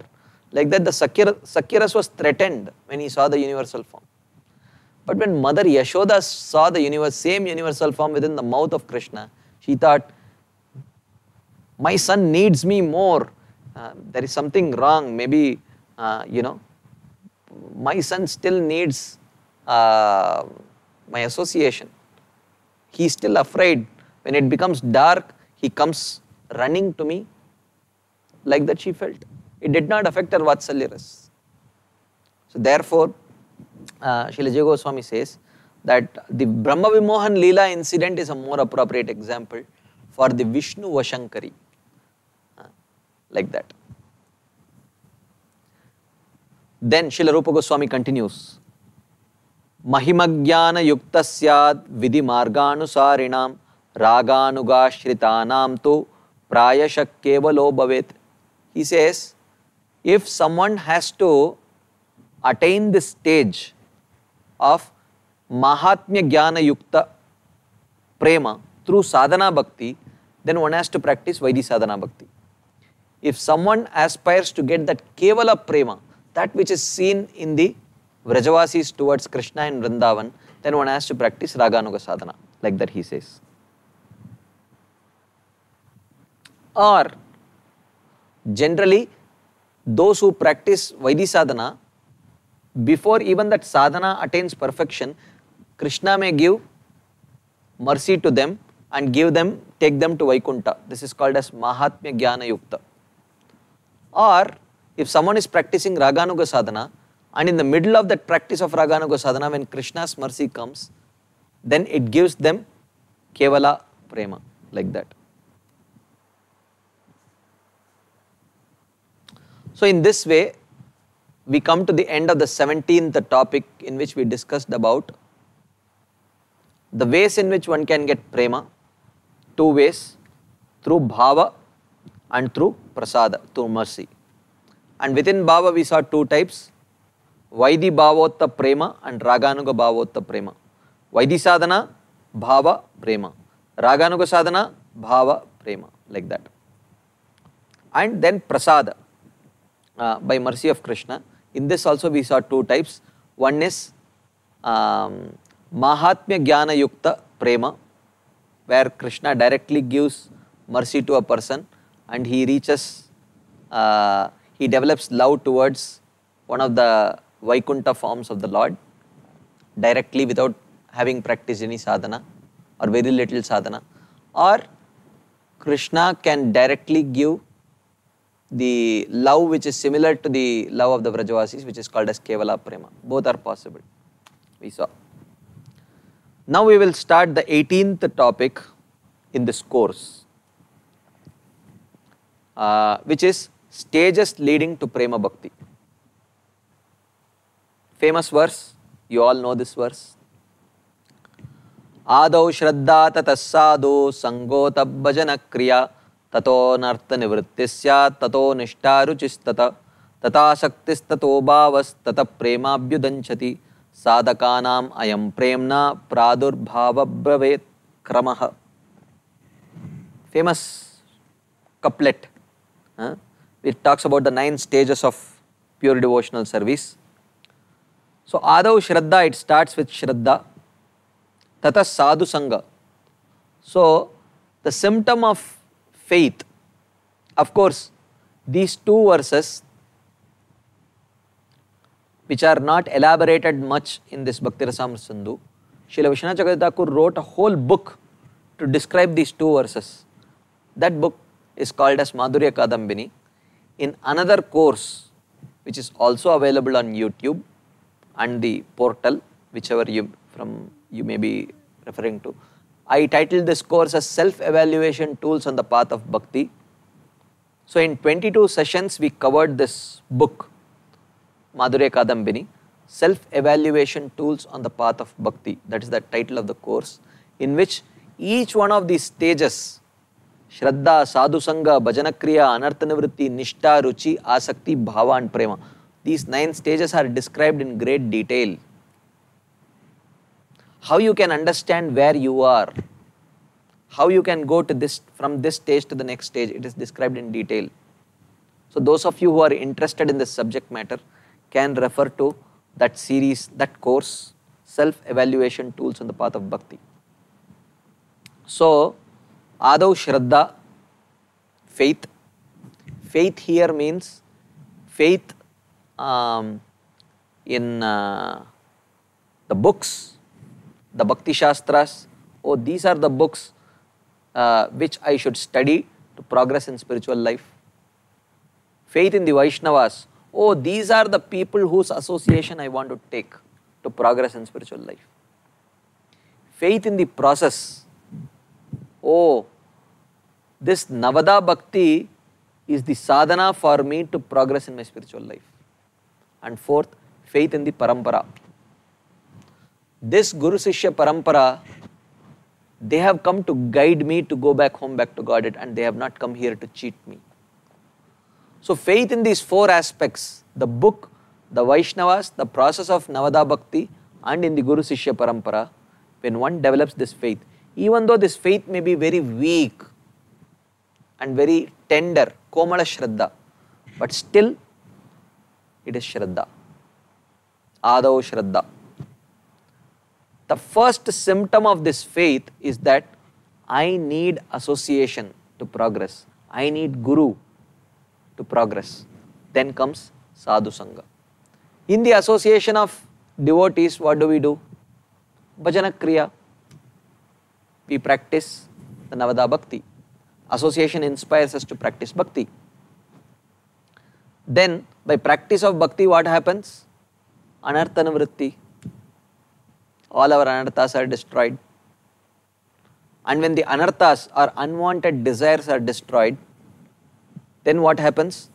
Like that, the Sakyaras was threatened when he saw the universal form. But when mother Yashoda saw the universe, same universal form within the mouth of Krishna, she thought, my son needs me more. Uh, there is something wrong. Maybe, uh, you know, my son still needs uh, my association. He's still afraid. When it becomes dark, he comes running to me. Like that she felt. It did not affect her Vatsalya So therefore, uh, Goswami says that the Brahma Vimohan Leela incident is a more appropriate example for the Vishnu Vashankari, uh, like that. Then Srila Rupa Goswami continues, Mahimajnana yukta syad vidhi marganusarinam raganugasritanam tu prayashak kevalo bhavet. He says, if someone has to attain this stage of Mahatmya Jnana Yukta Prema through sadhana bhakti, then one has to practice Vaidhi sadhana bhakti. If someone aspires to get that Kevala Prema, that which is seen in the Vrajavasis towards Krishna and Vrindavan, then one has to practice Raganuga sadhana, like that he says. Or generally, those who practice Vaidhi sadhana before even that sadhana attains perfection, Krishna may give mercy to them and give them, take them to Vaikunta. This is called as Mahatmya Jnana Yukta. Or if someone is practicing Raganuga sadhana and in the middle of that practice of Raganuga sadhana when Krishna's mercy comes, then it gives them Kevala Prema like that. So in this way, we come to the end of the 17th topic in which we discussed about the ways in which one can get prema, two ways through bhava and through prasada, through mercy. And within bhava we saw two types, Vaidhi Bhavotta Prema and Raganuga Bhavotta Prema. Vaidhi Sadhana, Bhava Prema. Raganuga Sadhana, Bhava Prema, like that. And then Prasada, uh, by mercy of Krishna, in this also we saw two types. One is um, Mahatmya Jnana Yukta Prema, where Krishna directly gives mercy to a person and he reaches, uh, he develops love towards one of the Vaikunta forms of the Lord directly without having practiced any sadhana or very little sadhana or Krishna can directly give the love which is similar to the love of the Vrajavasis, which is called as Kevala Prema. Both are possible. We saw. Now we will start the 18th topic in this course, uh, which is stages leading to Prema Bhakti. Famous verse, you all know this verse. Adau Shraddha Tatassadhu Sangotabhajana Kriya తతో నర్తనివృత్తి సత్ తతో నిష్టారుచిస్తత తతాశక్తిస్తతో ప్రేమాభ్యుదంచతి సాధకానాం అయం ప్రేమ్న ప్రాదుర్భావబ్రవేత్ క్రమ famous couplet it talks about the nine stages of pure devotional service so ఆదౌ shraddha it starts with shraddha తత sadhu sadhusanga so the symptom of faith. Of course, these two verses which are not elaborated much in this Bhakti Rasam Sindhu, Srila Vishwanath Chakravarti wrote a whole book to describe these two verses. That book is called as Madhurya Kadambini. In another course, which is also available on YouTube and the portal, whichever you from you may be referring to, I titled this course as Self-Evaluation Tools on the Path of Bhakti. So in 22 sessions, we covered this book, Madhure Kadambini, Self-Evaluation Tools on the Path of Bhakti. That is the title of the course, in which each one of these stages, Shraddha, Sadhu Sangha, Bhajana Kriya, Nishta, Nishtha, Ruchi, Asakti, Bhava and Prema. These nine stages are described in great detail how you can understand where you are, how you can go to this from this stage to the next stage. It is described in detail. So those of you who are interested in this subject matter can refer to that series, that course, self-evaluation tools on the path of bhakti. So, Adav Shraddha, faith. Faith here means faith um, in uh, the books, the Bhakti Shastras. Oh, these are the books uh, which I should study to progress in spiritual life. Faith in the Vaishnavas. Oh, these are the people whose association I want to take to progress in spiritual life. Faith in the process. Oh, this Navada Bhakti is the sadhana for me to progress in my spiritual life. And fourth, faith in the parampara this Guru Sishya Parampara, they have come to guide me to go back home, back to Godhead, and they have not come here to cheat me. So, faith in these four aspects the book, the Vaishnavas, the process of Navada Bhakti, and in the Guru Sishya Parampara, when one develops this faith, even though this faith may be very weak and very tender, Komala Shraddha, but still it is Shraddha, Adau Shraddha. The first symptom of this faith is that I need association to progress. I need guru to progress. Then comes sadhu sangha. In the association of devotees, what do we do? Bhajana kriya. We practice the Navada Bhakti. Association inspires us to practice bhakti. Then, by practice of bhakti, what happens? Anarthanavritti, all our anarthas are destroyed. And when the anarthas or unwanted desires are destroyed, then what happens?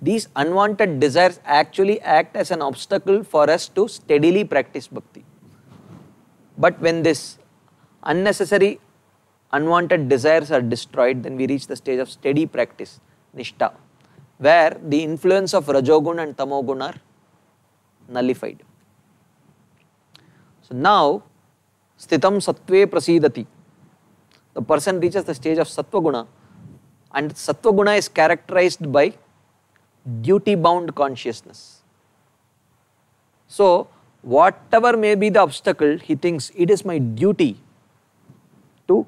These unwanted desires actually act as an obstacle for us to steadily practice bhakti. But when this unnecessary unwanted desires are destroyed, then we reach the stage of steady practice, nishta, where the influence of rajogun and tamogun are nullified. So now sthitam sattve prasidati. The person reaches the stage of sattva guna and sattva guna is characterized by duty bound consciousness. So whatever may be the obstacle, he thinks it is my duty to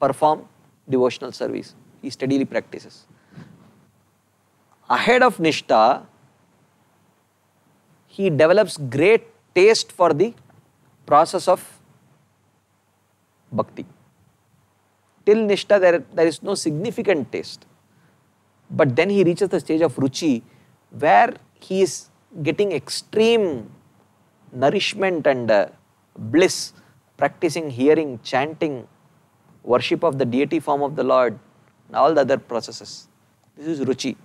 perform devotional service. He steadily practices. Ahead of Nishta, he develops great taste for the process of bhakti. Till Nishtha there, there is no significant taste. But then he reaches the stage of Ruchi where he is getting extreme nourishment and uh, bliss, practicing, hearing, chanting, worship of the deity form of the Lord and all the other processes. This is Ruchi.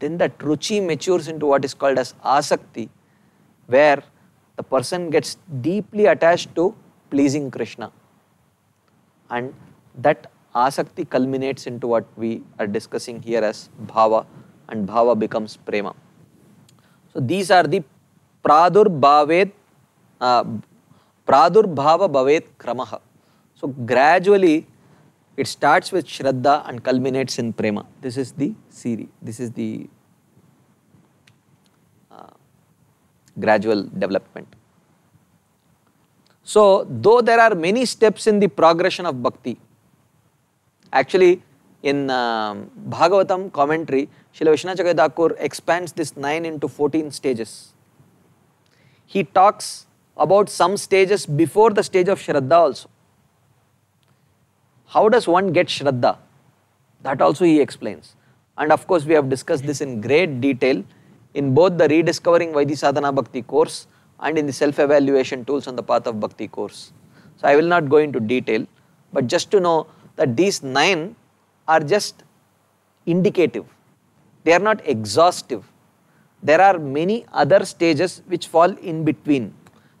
Then that Ruchi matures into what is called as Asakti where the person gets deeply attached to pleasing Krishna. And that asakti culminates into what we are discussing here as bhava and bhava becomes prema. So these are the pradurbhavet, uh, pradurbhava bhavet kramaḥ. So gradually it starts with shraddha and culminates in prema. This is the series, this is the gradual development. So, though there are many steps in the progression of bhakti, actually in uh, Bhagavatam commentary, Srila Vishnu Thakur expands this 9 into 14 stages. He talks about some stages before the stage of Shraddha also. How does one get Shraddha? That also he explains. And of course, we have discussed this in great detail in both the rediscovering Vaidhi Bhakti course and in the self-evaluation tools on the path of Bhakti course. So I will not go into detail, but just to know that these nine are just indicative. They are not exhaustive. There are many other stages which fall in between.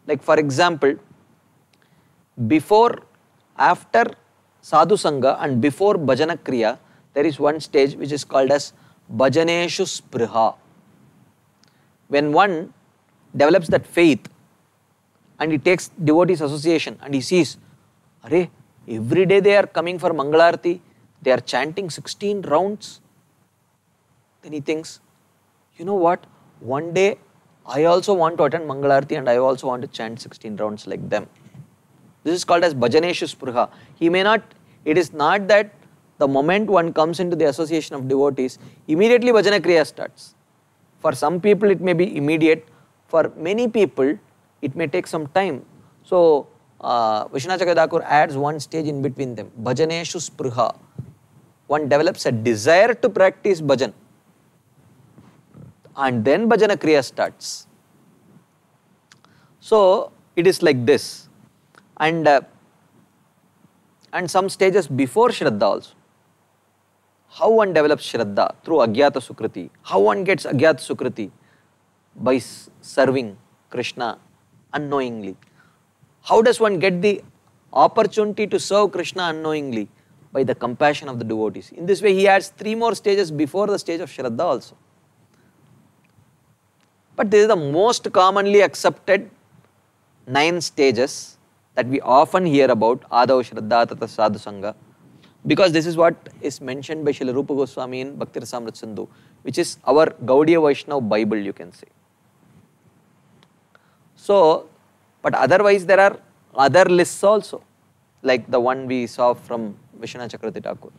Like for example, before, after sadhu sangha and before bhajana kriya, there is one stage which is called as bhajaneshu spriha when one develops that faith and he takes devotees association and he sees, Are, every day they are coming for Mangalarti, they are chanting 16 rounds. Then he thinks, you know what, one day I also want to attend Mangalarti and I also want to chant 16 rounds like them. This is called as Bhajaneshu Spruha. He may not, it is not that the moment one comes into the association of devotees, immediately Bhajana Kriya starts. For some people, it may be immediate. For many people, it may take some time. So, uh, adds one stage in between them. Bhajaneshu spruha. One develops a desire to practice bhajan. And then bhajana kriya starts. So, it is like this. And, uh, and some stages before Shraddha also. How one develops Shraddha? Through Agyata Sukriti. How one gets Agyata Sukriti? By serving Krishna unknowingly. How does one get the opportunity to serve Krishna unknowingly? By the compassion of the devotees. In this way, he adds three more stages before the stage of Shraddha also. But this is the most commonly accepted nine stages that we often hear about Adav Shraddha Tata Sadhu Sangha because this is what is mentioned by Srila Rupa Goswami in Bhakti Rasamrita Sindhu, which is our Gaudiya Vaishnava Bible, you can say. So, but otherwise there are other lists also, like the one we saw from Vishwana Chakrathi Thakur.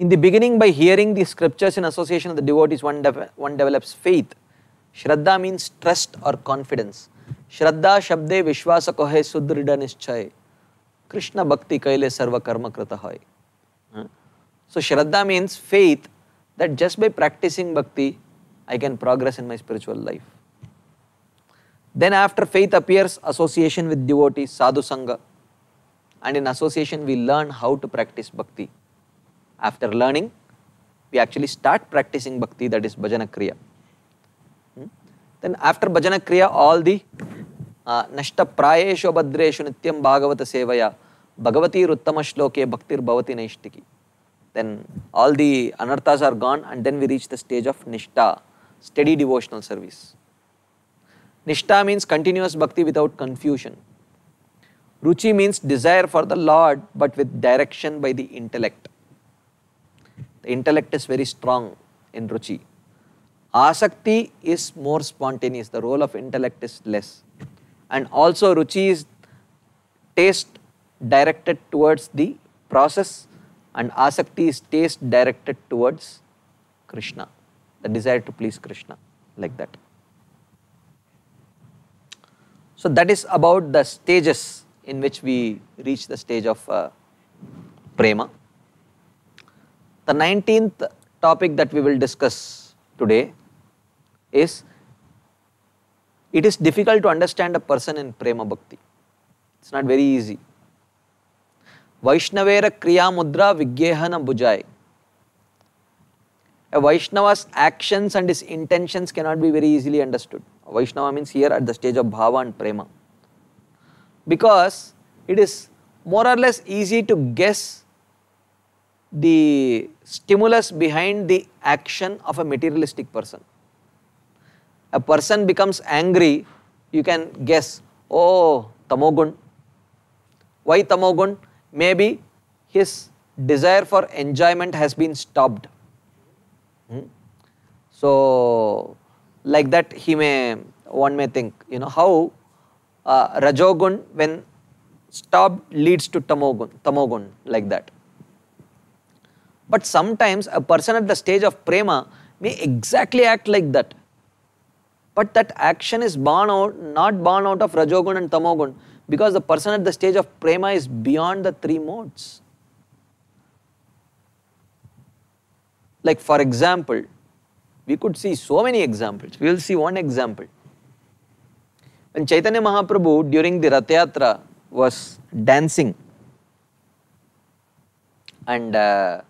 In the beginning, by hearing the scriptures in association of the devotees, one, de one develops faith. Shraddha means trust or confidence. Shraddha shabde vishwasa kohe sudrida nischay. Krishna bhakti kaile sarva karma krita hoy. So Shraddha means faith that just by practicing bhakti, I can progress in my spiritual life. Then after faith appears association with devotees, sadhu sangha. And in association, we learn how to practice bhakti. After learning, we actually start practicing bhakti, that is bhajana kriya. Hmm? Then after bhajana kriya, all the नष्टप्रायेषु भद्रेषु नित्यं Bhagavata Bhagavati Ruttama Shloke Bhaktir Bhavati Naishtiki. Then all the anarthas are gone and then we reach the stage of nishtha, steady devotional service. Nishtha means continuous bhakti without confusion. Ruchi means desire for the Lord but with direction by the intellect. The intellect is very strong in Ruchi. Asakti is more spontaneous, the role of intellect is less and also ruchi is taste directed towards the process and asakti is taste directed towards Krishna, the desire to please Krishna like that. So that is about the stages in which we reach the stage of uh, prema. The 19th topic that we will discuss today is it is difficult to understand a person in Prema Bhakti. It's not very easy. Vaishnavera Kriya Mudra Vigyehana Bhujai. A Vaishnava's actions and his intentions cannot be very easily understood. Vaishnava means here at the stage of Bhava and Prema. Because it is more or less easy to guess the stimulus behind the action of a materialistic person a person becomes angry, you can guess, oh, tamogun. Why tamogun? Maybe his desire for enjoyment has been stopped. Hmm? So, like that he may, one may think, you know, how uh, rajogun when stopped leads to tamogun, tamogun like that. But sometimes a person at the stage of prema may exactly act like that. But that action is born out, not born out of Rajogun and Tamogun because the person at the stage of Prema is beyond the three modes. Like for example, we could see so many examples. We will see one example. When Chaitanya Mahaprabhu during the Ratayatra was dancing and uh,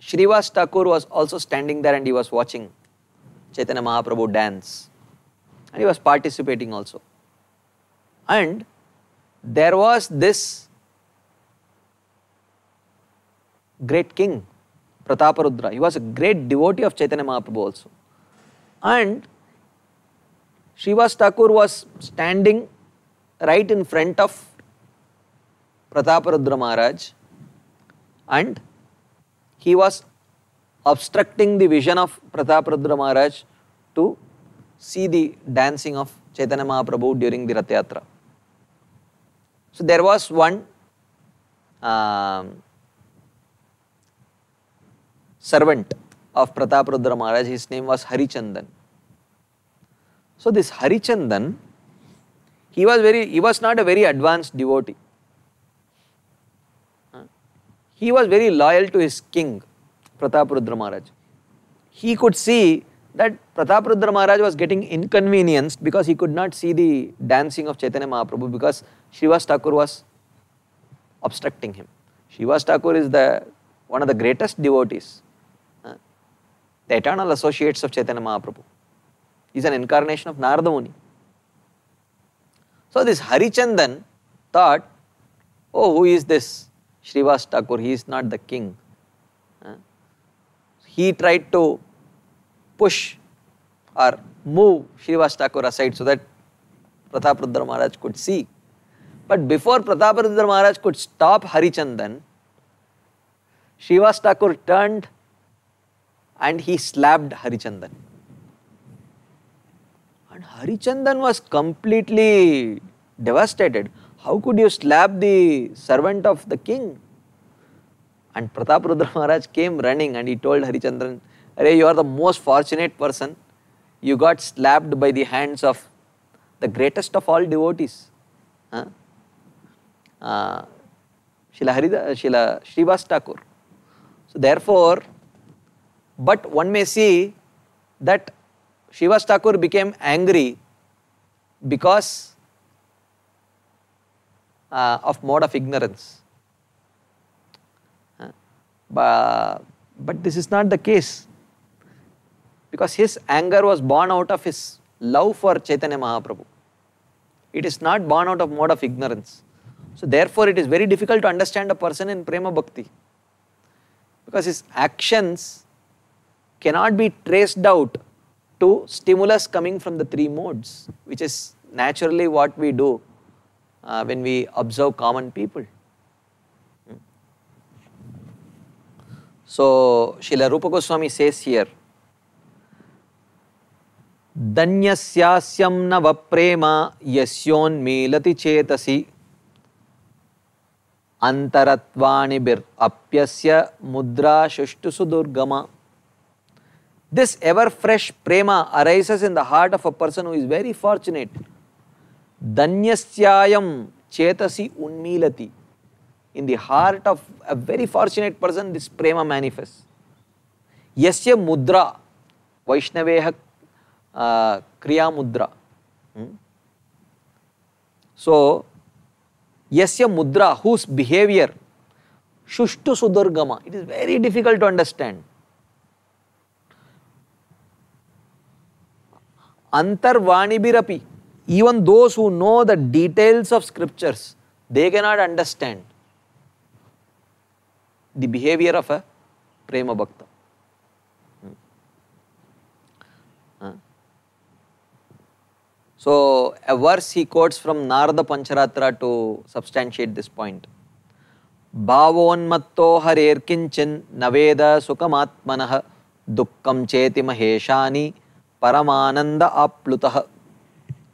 Shrivas Thakur was also standing there and he was watching Chaitanya Mahaprabhu dance. And he was participating also. And there was this great king, Prataparudra. He was a great devotee of Chaitanya Mahaprabhu also. And Shivas Thakur was standing right in front of Prataparudra Maharaj and he was obstructing the vision of Prataparudra Maharaj to see the dancing of Chaitanya Mahaprabhu during the Rath Yatra. So there was one um, servant of Prataparudra Maharaj, his name was Harichandan. So this Harichandan, he was very, he was not a very advanced devotee. He was very loyal to his king Prataparudra Maharaj. He could see that Prataparudra Maharaj was getting inconvenienced because he could not see the dancing of Chaitanya Mahaprabhu because Srivas Thakur was obstructing him. Srivas Thakur is the one of the greatest devotees, uh, the eternal associates of Chaitanya Mahaprabhu. is an incarnation of Narada Muni. So this Harichandan thought, oh, who is this Srivas Thakur? He is not the king he tried to push or move Srivas aside so that Prataparudra Maharaj could see. But before Prataparudra Maharaj could stop Harichandan, Srivas turned and he slapped Harichandan. And Harichandan was completely devastated. How could you slap the servant of the king? And Pratap Rudra Maharaj came running and he told Harichandran, Hey, you are the most fortunate person. You got slapped by the hands of the greatest of all devotees. Huh? Uh, Shila Harida, Shila Thakur. So therefore, but one may see that Srivas Thakur became angry because uh, of mode of ignorance but this is not the case because his anger was born out of his love for Chaitanya Mahaprabhu. It is not born out of mode of ignorance. So therefore, it is very difficult to understand a person in Prema Bhakti because his actions cannot be traced out to stimulus coming from the three modes, which is naturally what we do uh, when we observe common people. So, Srila Rupa Goswami says here, Danyasyasyam navaprema yasyon melati chetasi antaratvanibir apyasya mudra shushtu sudurgama. This ever fresh prema arises in the heart of a person who is very fortunate. Danyasyayam chetasi unmilati. in the heart of a very fortunate person, this prema manifests. Yasya mudra, Vaishnaveha uh, kriya mudra. Hmm? So, yasya mudra, whose behavior, shushtu sudargama, it is very difficult to understand. Antarvanibirapi, even those who know the details of scriptures, they cannot understand. the behavior of a prema bhakta. So, a verse he quotes from Narada Pancharatra to substantiate this point. Bhavonmatto harerkinchin naveda sukamatmanah dukkam cheti maheshani paramananda aplutah.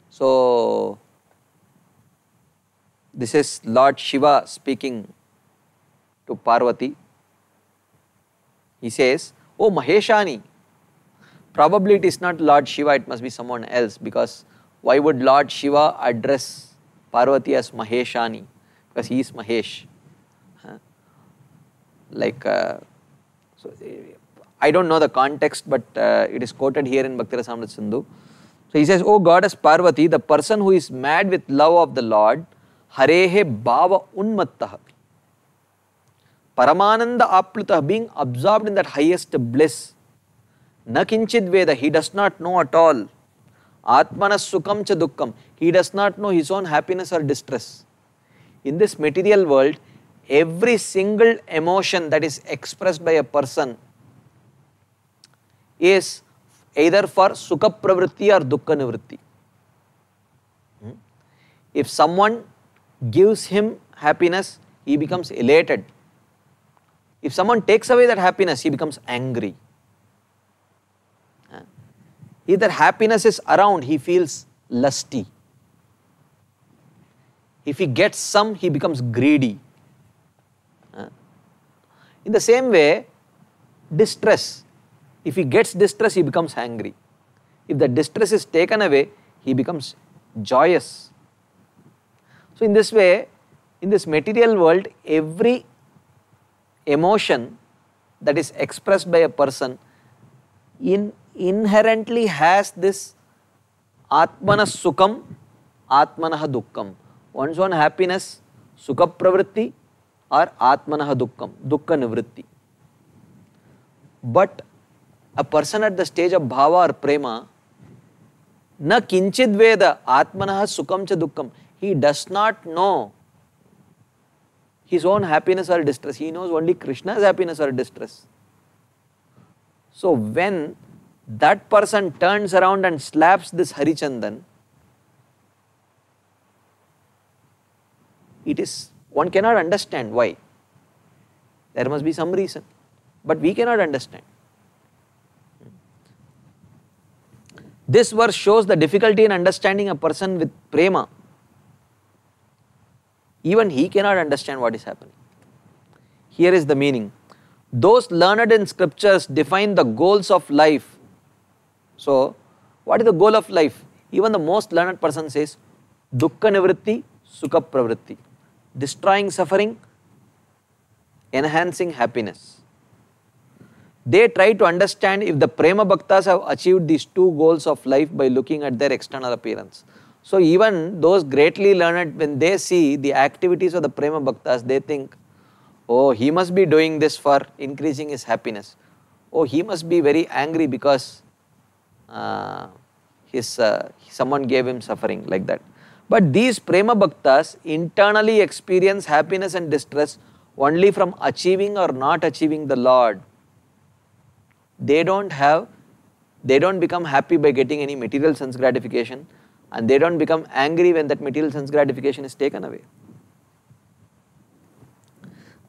So, this is Lord Shiva speaking to Parvati. He says, Oh Maheshani, probably it is not Lord Shiva, it must be someone else because why would Lord Shiva address Parvati as Maheshani? Because he is Mahesh. Huh? Like, uh, so, I do not know the context, but uh, it is quoted here in Bhakti Rasamrita Sindhu. So he says, Oh goddess Parvati, the person who is mad with love of the Lord, Harehe Bhava Unmattaha. Paramananda Aplutah being absorbed in that highest bliss. Na kinchid Veda, he does not know at all. Atmana sukham cha dukkam, he does not know his own happiness or distress. In this material world, every single emotion that is expressed by a person is either for sukha pravritti or dukkha nivritti. If someone gives him happiness, he becomes elated. If someone takes away that happiness, he becomes angry. If that happiness is around, he feels lusty. If he gets some, he becomes greedy. In the same way, distress. If he gets distress, he becomes angry. If the distress is taken away, he becomes joyous. So, in this way, in this material world, every emotion that is expressed by a person in inherently has this atmana sukham, atmanah dukkam. One's own happiness, sukha pravritti or atmanah dukkam, dukkha nivritti. But a person at the stage of bhava or prema, na kinchid veda atmanah sukham cha dukkam. He does not know his own happiness or distress. He knows only Krishna's happiness or distress. So when that person turns around and slaps this Harichandan, it is, one cannot understand why. There must be some reason, but we cannot understand. This verse shows the difficulty in understanding a person with prema even he cannot understand what is happening. Here is the meaning. Those learned in scriptures define the goals of life. So, what is the goal of life? Even the most learned person says, Dukkha Nivritti, Sukha Pravritti. Destroying suffering, enhancing happiness. They try to understand if the Prema Bhaktas have achieved these two goals of life by looking at their external appearance. So even those greatly learned, when they see the activities of the Prema Bhaktas, they think, oh, he must be doing this for increasing his happiness. Oh, he must be very angry because uh, his, uh, someone gave him suffering like that. But these Prema Bhaktas internally experience happiness and distress only from achieving or not achieving the Lord. They don't have, they don't become happy by getting any material sense gratification and they don't become angry when that material sense gratification is taken away.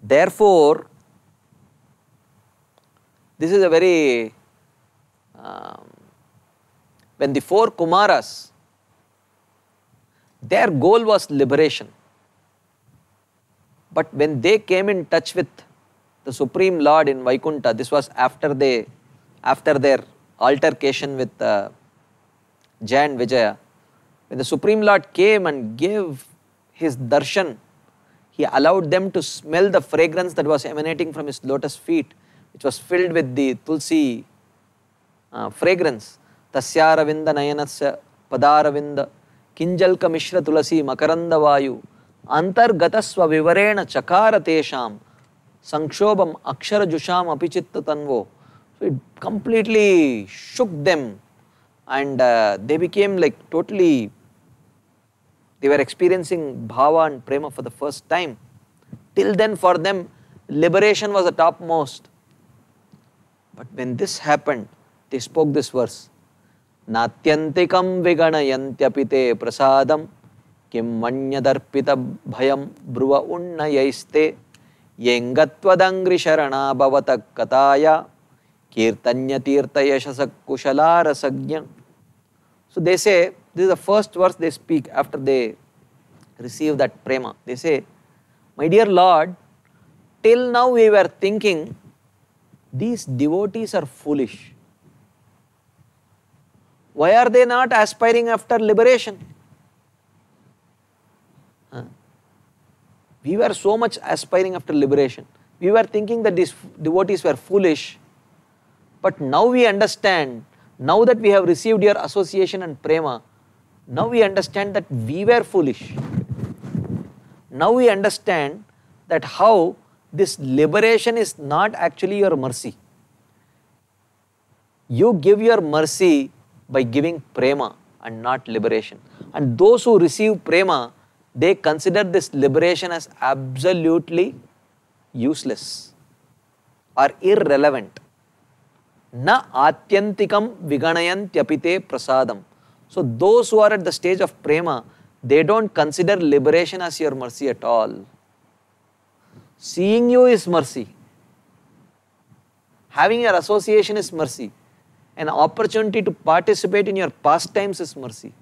Therefore, this is a very, um, when the four Kumaras, their goal was liberation. But when they came in touch with the Supreme Lord in Vaikunta, this was after they, after their altercation with uh, Jan Vijaya, when the Supreme Lord came and gave his darshan, he allowed them to smell the fragrance that was emanating from his lotus feet, which was filled with the tulsi uh, fragrance. Tasyaravinda nayanasya padaravinda kinjalka mishra tulasi makarandavayu antargatasva vivarena chakara tesham sankshobam akshara jusham apichitta So it completely shook them and uh, they became like totally they were experiencing bhava and prema for the first time. Till then, for them, liberation was the topmost. But when this happened, they spoke this verse. Natyantikam viganayantyapite prasadam kim bhayam bruva unna yaiste yengatvadangri sharana bhavata kataya kirtanya tirta yashasak kushalara sagnya. So they say, this is the first verse they speak after they receive that prema. They say, My dear Lord, till now we were thinking these devotees are foolish. Why are they not aspiring after liberation? Huh? We were so much aspiring after liberation. We were thinking that these devotees were foolish, but now we understand, now that we have received your association and prema, now we understand that we were foolish. Now we understand that how this liberation is not actually your mercy. You give your mercy by giving prema and not liberation. And those who receive prema, they consider this liberation as absolutely useless or irrelevant. Na atyantikam viganayantyapi te prasadam. So those who are at the stage of prema, they don't consider liberation as your mercy at all. Seeing you is mercy. Having your association is mercy. An opportunity to participate in your pastimes is mercy.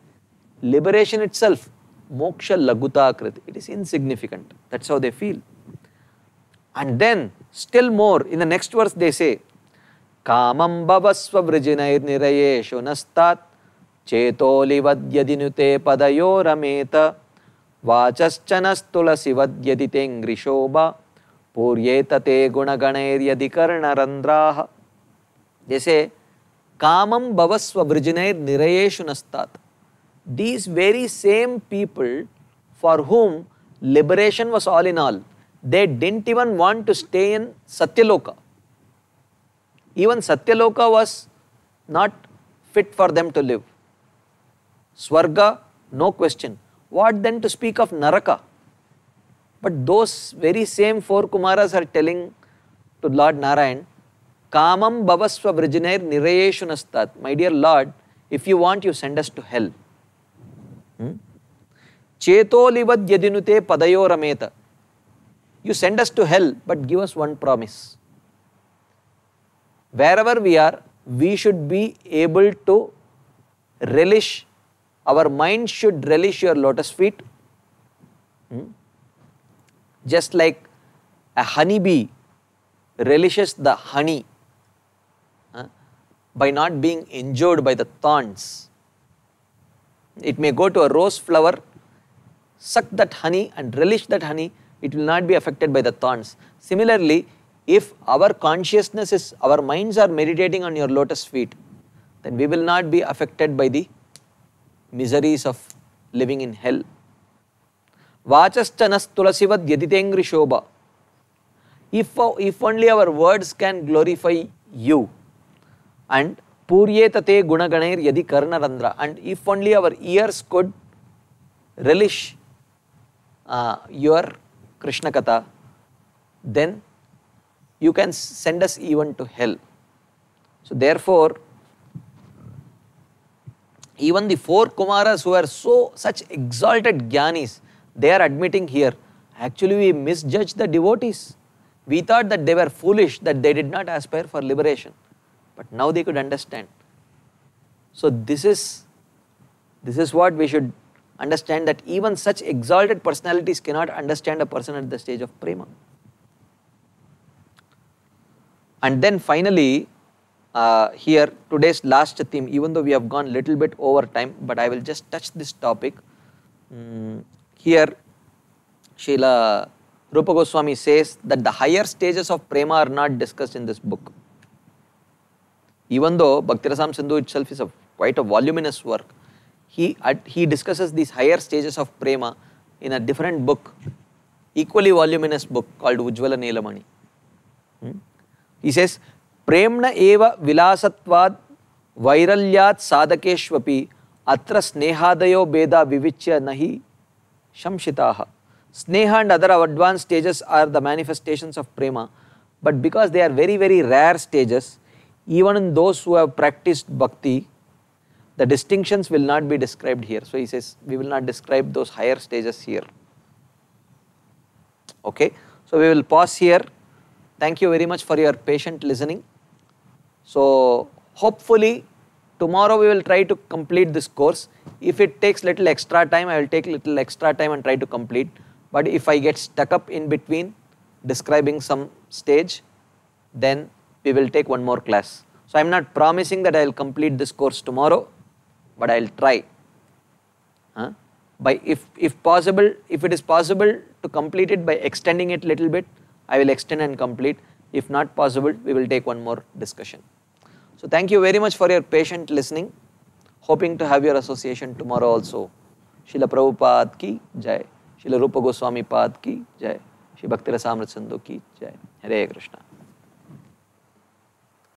Liberation itself, moksha laguta kriti, it is insignificant. That's how they feel. And then, still more, in the next verse they say, कामं भवस्व वृजिनैर्निरयेषु नस्तात् चेतोलिवद्यदिनुते पदयो रमेत वाचश्चन स्थुलशिवद्यदि तेङ्घ्रिशोभा पूर्येत ते गुणगणैर्यदि कर्णरन्ध्राः जैसे कामं भवस्वभृजनैर्निरयेषु नस्तात् these very same people for whom liberation was all in all they didn't even want to stay in Satyaloka even Satyaloka was not fit for them to live Swarga, no question. What then to speak of Naraka? But those very same four Kumaras are telling to Lord Narayan, Kamam bhavasva vrijinair nirayeshunastat. My dear Lord, if you want, you send us to hell. Cheto hmm? Chetolivad yadinute padayorameta. You send us to hell, but give us one promise. Wherever we are, we should be able to relish our mind should relish your lotus feet. Hmm? Just like a honeybee relishes the honey by not being injured by the thorns. It may go to a rose flower, suck that honey and relish that honey, it will not be affected by the thorns. Similarly, if our consciousness is, our minds are meditating on your lotus feet, then we will not be affected by the miseries of living in hell. Vachastanas tulasivad yaditengri shobha. If, if only our words can glorify you and puryetate gunaganair yadi karnarandra and if only our ears could relish uh, your Krishna Katha, then you can send us even to hell. So therefore, even the four Kumaras who are so such exalted Gyanis, they are admitting here, actually we misjudged the devotees. We thought that they were foolish, that they did not aspire for liberation. But now they could understand. So this is, this is what we should understand that even such exalted personalities cannot understand a person at the stage of prema. And then finally, uh, here today's last theme even though we have gone little bit over time but I will just touch this topic. Mm, here Sheila Rupa Goswami says that the higher stages of prema are not discussed in this book. Even though Bhaktirasam Sindhu itself is a quite a voluminous work, he, at, he discusses these higher stages of prema in a different book, equally voluminous book called Ujjwala Nelamani. Hmm? He says, प्रेम एव विलासत्वाद् वैरल्यात् साधकेष्वपि अत्र स्नेहादयो भेदा विविच्य नहि संशिताः sneha and other advanced stages are the manifestations of prema but because they are very very rare stages even in those who have practised bhakti the distinctions will not be described here so he says we will not describe those higher stages here okay so we will pause here thank you very much for your patient listening So hopefully tomorrow we will try to complete this course. If it takes little extra time, I will take little extra time and try to complete. But if I get stuck up in between describing some stage, then we will take one more class. So I am not promising that I will complete this course tomorrow, but I will try. Huh? By if, if possible, if it is possible to complete it by extending it little bit, I will extend and complete. If not possible, we will take one more discussion. So thank you very much for your patient listening. Hoping to have your association tomorrow also. Shila Prabhupada ki jai. Shila Rupa Goswami Pad ki jai. Shri Bhakti Rasamrita Sindhu ki jai. Hare Krishna.